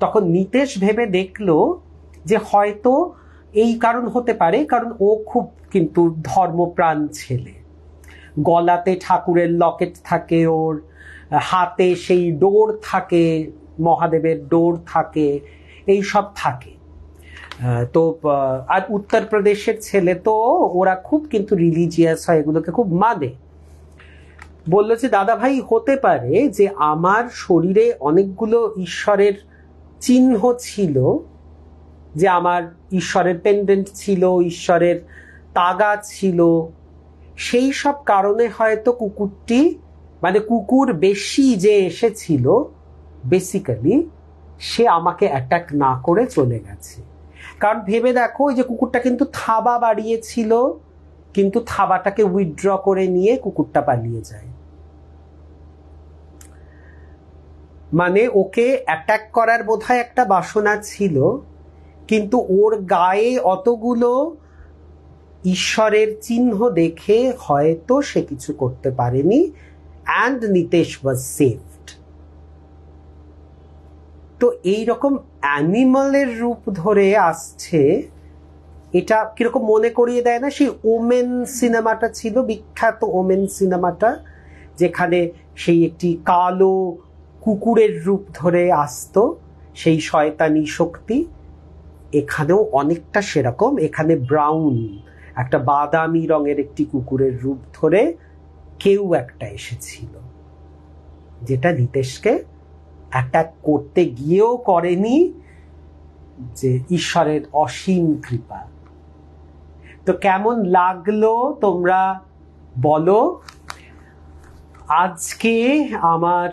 তখন নিতেশ ভেবে দেখলো যে হয়তো এই কারণ হতে পারে কারণ ও খুব কিন্তু ধর্মপ্রাণ ছেলে গলাতে ঠাকুরের লকেট থাকে ওর হাতে সেই ডোর থাকে মহাদেবের ডোর থাকে এই সব থাকে হ্যাঁ, তো আর উত্তর প্রদেশের ছেলে তো ওরা খুব কিন্তু রিলিজিয়াস হয় এগুলোকে খুব মাদে বললো যে দাদা ভাই হতে পারে যে আমার শরীরে অনেকগুলো ঈশ্বরের চিহ্ন ছিল যে আমার ঈশ্বরের পেন্ডেন্ট ছিল ঈশ্বরের তাগা ছিল সেই সব কারণে হয়তো কুকুরটি মানে কুকুর বেশি যে এসেছিল বেসিক্যালি সে আমাকে অ্যাটাক না করে চলে গেছে কারণ ভেবে দেখো ওই যে কুকুরটা কিন্তু থাবা বাড়িয়েছিল কিন্তু থাবাটাকে উইথড্র করে নিয়ে কুকুরটা পালিয়ে যায় মানে ওকে অ্যাটাক করার বোধহয় একটা বাসনা ছিল কিন্তু ওর গায়ে অতগুলো ঈশ্বরের চিহ্ন দেখে হয়তো সে কিছু করতে পারেনি অ্যান্ড নিতেশ ওয়াজ সেফ তো এই রকম অ্যানিমালের রূপ ধরে আসছে এটা কিরকম মনে করিয়ে দেয় না সেই ওমেন সিনেমাটা ছিল বিখ্যাত ওমেন সিনেমাটা যেখানে সেই একটি কালো কুকুরের রূপ ধরে আসত সেই শয়তানি শক্তি এখানেও অনেকটা সেরকম এখানে ব্রাউন একটা বাদামি রঙের একটি কুকুরের রূপ ধরে কেউ একটা এসেছিল যেটা নিতেশকে অ্যাটাক করতে গিয়েও করেনি যে ঈশ্বরের অসীম কৃপা তো কেমন লাগলো তোমরা বলো আজকে আমার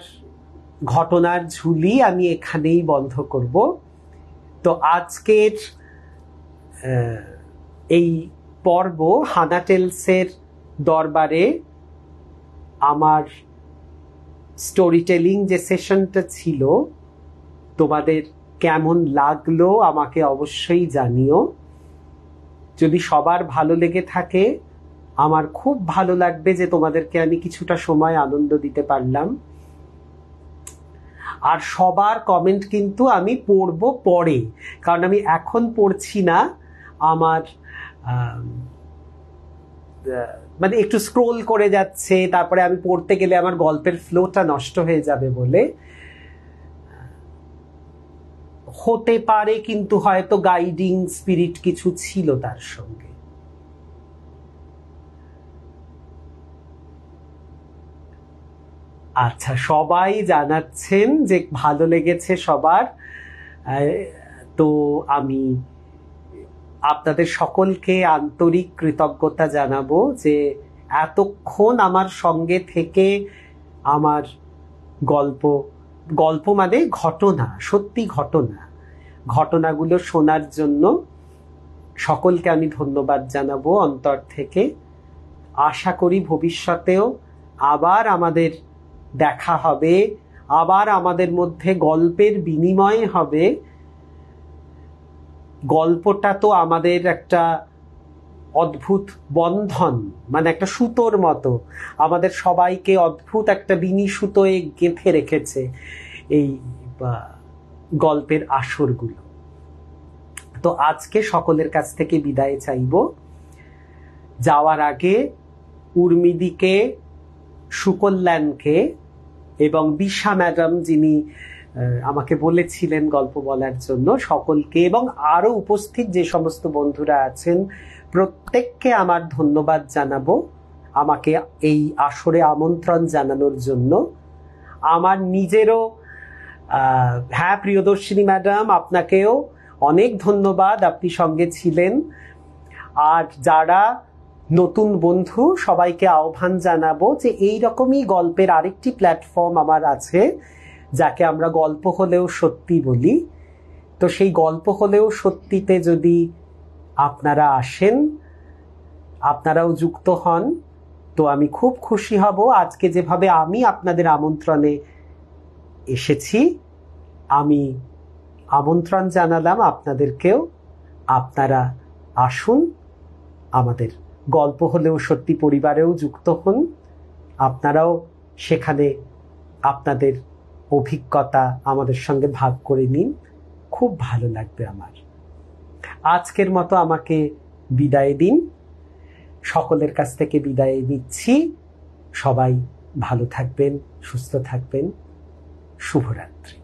ঘটনার ঝুলি আমি এখানেই বন্ধ করব তো আজকের এই পর্ব হানাটেলসের দরবারে আমার স্টোরি টেলিং যে সেশনটা ছিল তোমাদের কেমন লাগলো আমাকে অবশ্যই জানিও যদি সবার ভালো লেগে থাকে আমার খুব ভালো লাগবে যে তোমাদেরকে আমি কিছুটা সময় আনন্দ দিতে পারলাম আর সবার কমেন্ট কিন্তু আমি পড়ব পরে কারণ আমি এখন পড়ছি না আমার মানে একটু স্ক্রোল করে যাচ্ছে তারপরে আমি পড়তে গেলে আমার গল্পের ফ্লোটা নষ্ট হয়ে যাবে বলে হতে পারে কিন্তু হয়তো গাইডিং স্পিরিট কিছু ছিল তার সঙ্গে আচ্ছা সবাই জানাচ্ছেন যে ভালো লেগেছে সবার তো আমি আপনাদের সকলকে আন্তরিক কৃতজ্ঞতা জানাবো যে এতক্ষণ আমার সঙ্গে থেকে আমার গল্প গল্প মানে ঘটনা সত্যি ঘটনা ঘটনাগুলো শোনার জন্য সকলকে আমি ধন্যবাদ জানাবো অন্তর থেকে আশা করি ভবিষ্যতেও আবার আমাদের দেখা হবে আবার আমাদের মধ্যে গল্পের বিনিময় হবে গল্পটা তো আমাদের একটা অদ্ভুত বন্ধন মানে একটা সুতোর মতো আমাদের সবাইকে অদ্ভুত একটা বিনি সুতোয় গেঁথে রেখেছে এই গল্পের আসরগুলো তো আজকে সকলের কাছ থেকে বিদায় চাইব যাওয়ার আগে উর্মিদিকে সুকল্যাণকে এবং বিশা ম্যাডাম যিনি আমাকে বলেছিলেন গল্প বলার জন্য সকলকে এবং আরও উপস্থিত যে সমস্ত বন্ধুরা আছেন প্রত্যেককে আমার ধন্যবাদ জানাবো আমাকে এই আসরে আমন্ত্রণ জানানোর জন্য আমার নিজেরও হ্যাঁ প্রিয়দর্শিনী ম্যাডাম আপনাকেও অনেক ধন্যবাদ আপনি সঙ্গে ছিলেন আর যারা নতুন বন্ধু সবাইকে আহ্বান জানাবো যে এই রকমই গল্পের আরেকটি প্ল্যাটফর্ম আমার আছে যাকে আমরা গল্প হলেও সত্যি বলি তো সেই গল্প হলেও সত্যিতে যদি আপনারা আসেন আপনারাও যুক্ত হন তো আমি খুব খুশি হব আজকে যেভাবে আমি আপনাদের আমন্ত্রণে এসেছি আমি আমন্ত্রণ জানালাম আপনাদেরকেও আপনারা আসুন আমাদের গল্প হলেও সত্যি পরিবারেও যুক্ত হন আপনারাও সেখানে আপনাদের অভিজ্ঞতা আমাদের সঙ্গে ভাগ করে নিন খুব ভালো লাগবে আমার আজকের মতো আমাকে বিদায় দিন সকলের কাছ থেকে বিদায় নিচ্ছি সবাই ভালো থাকবেন সুস্থ থাকবেন শুভরাত্রি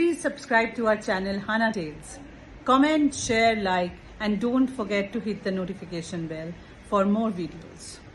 Please subscribe to our channel Hana Tales. Comment, share, like and don't forget to hit the notification bell for more videos.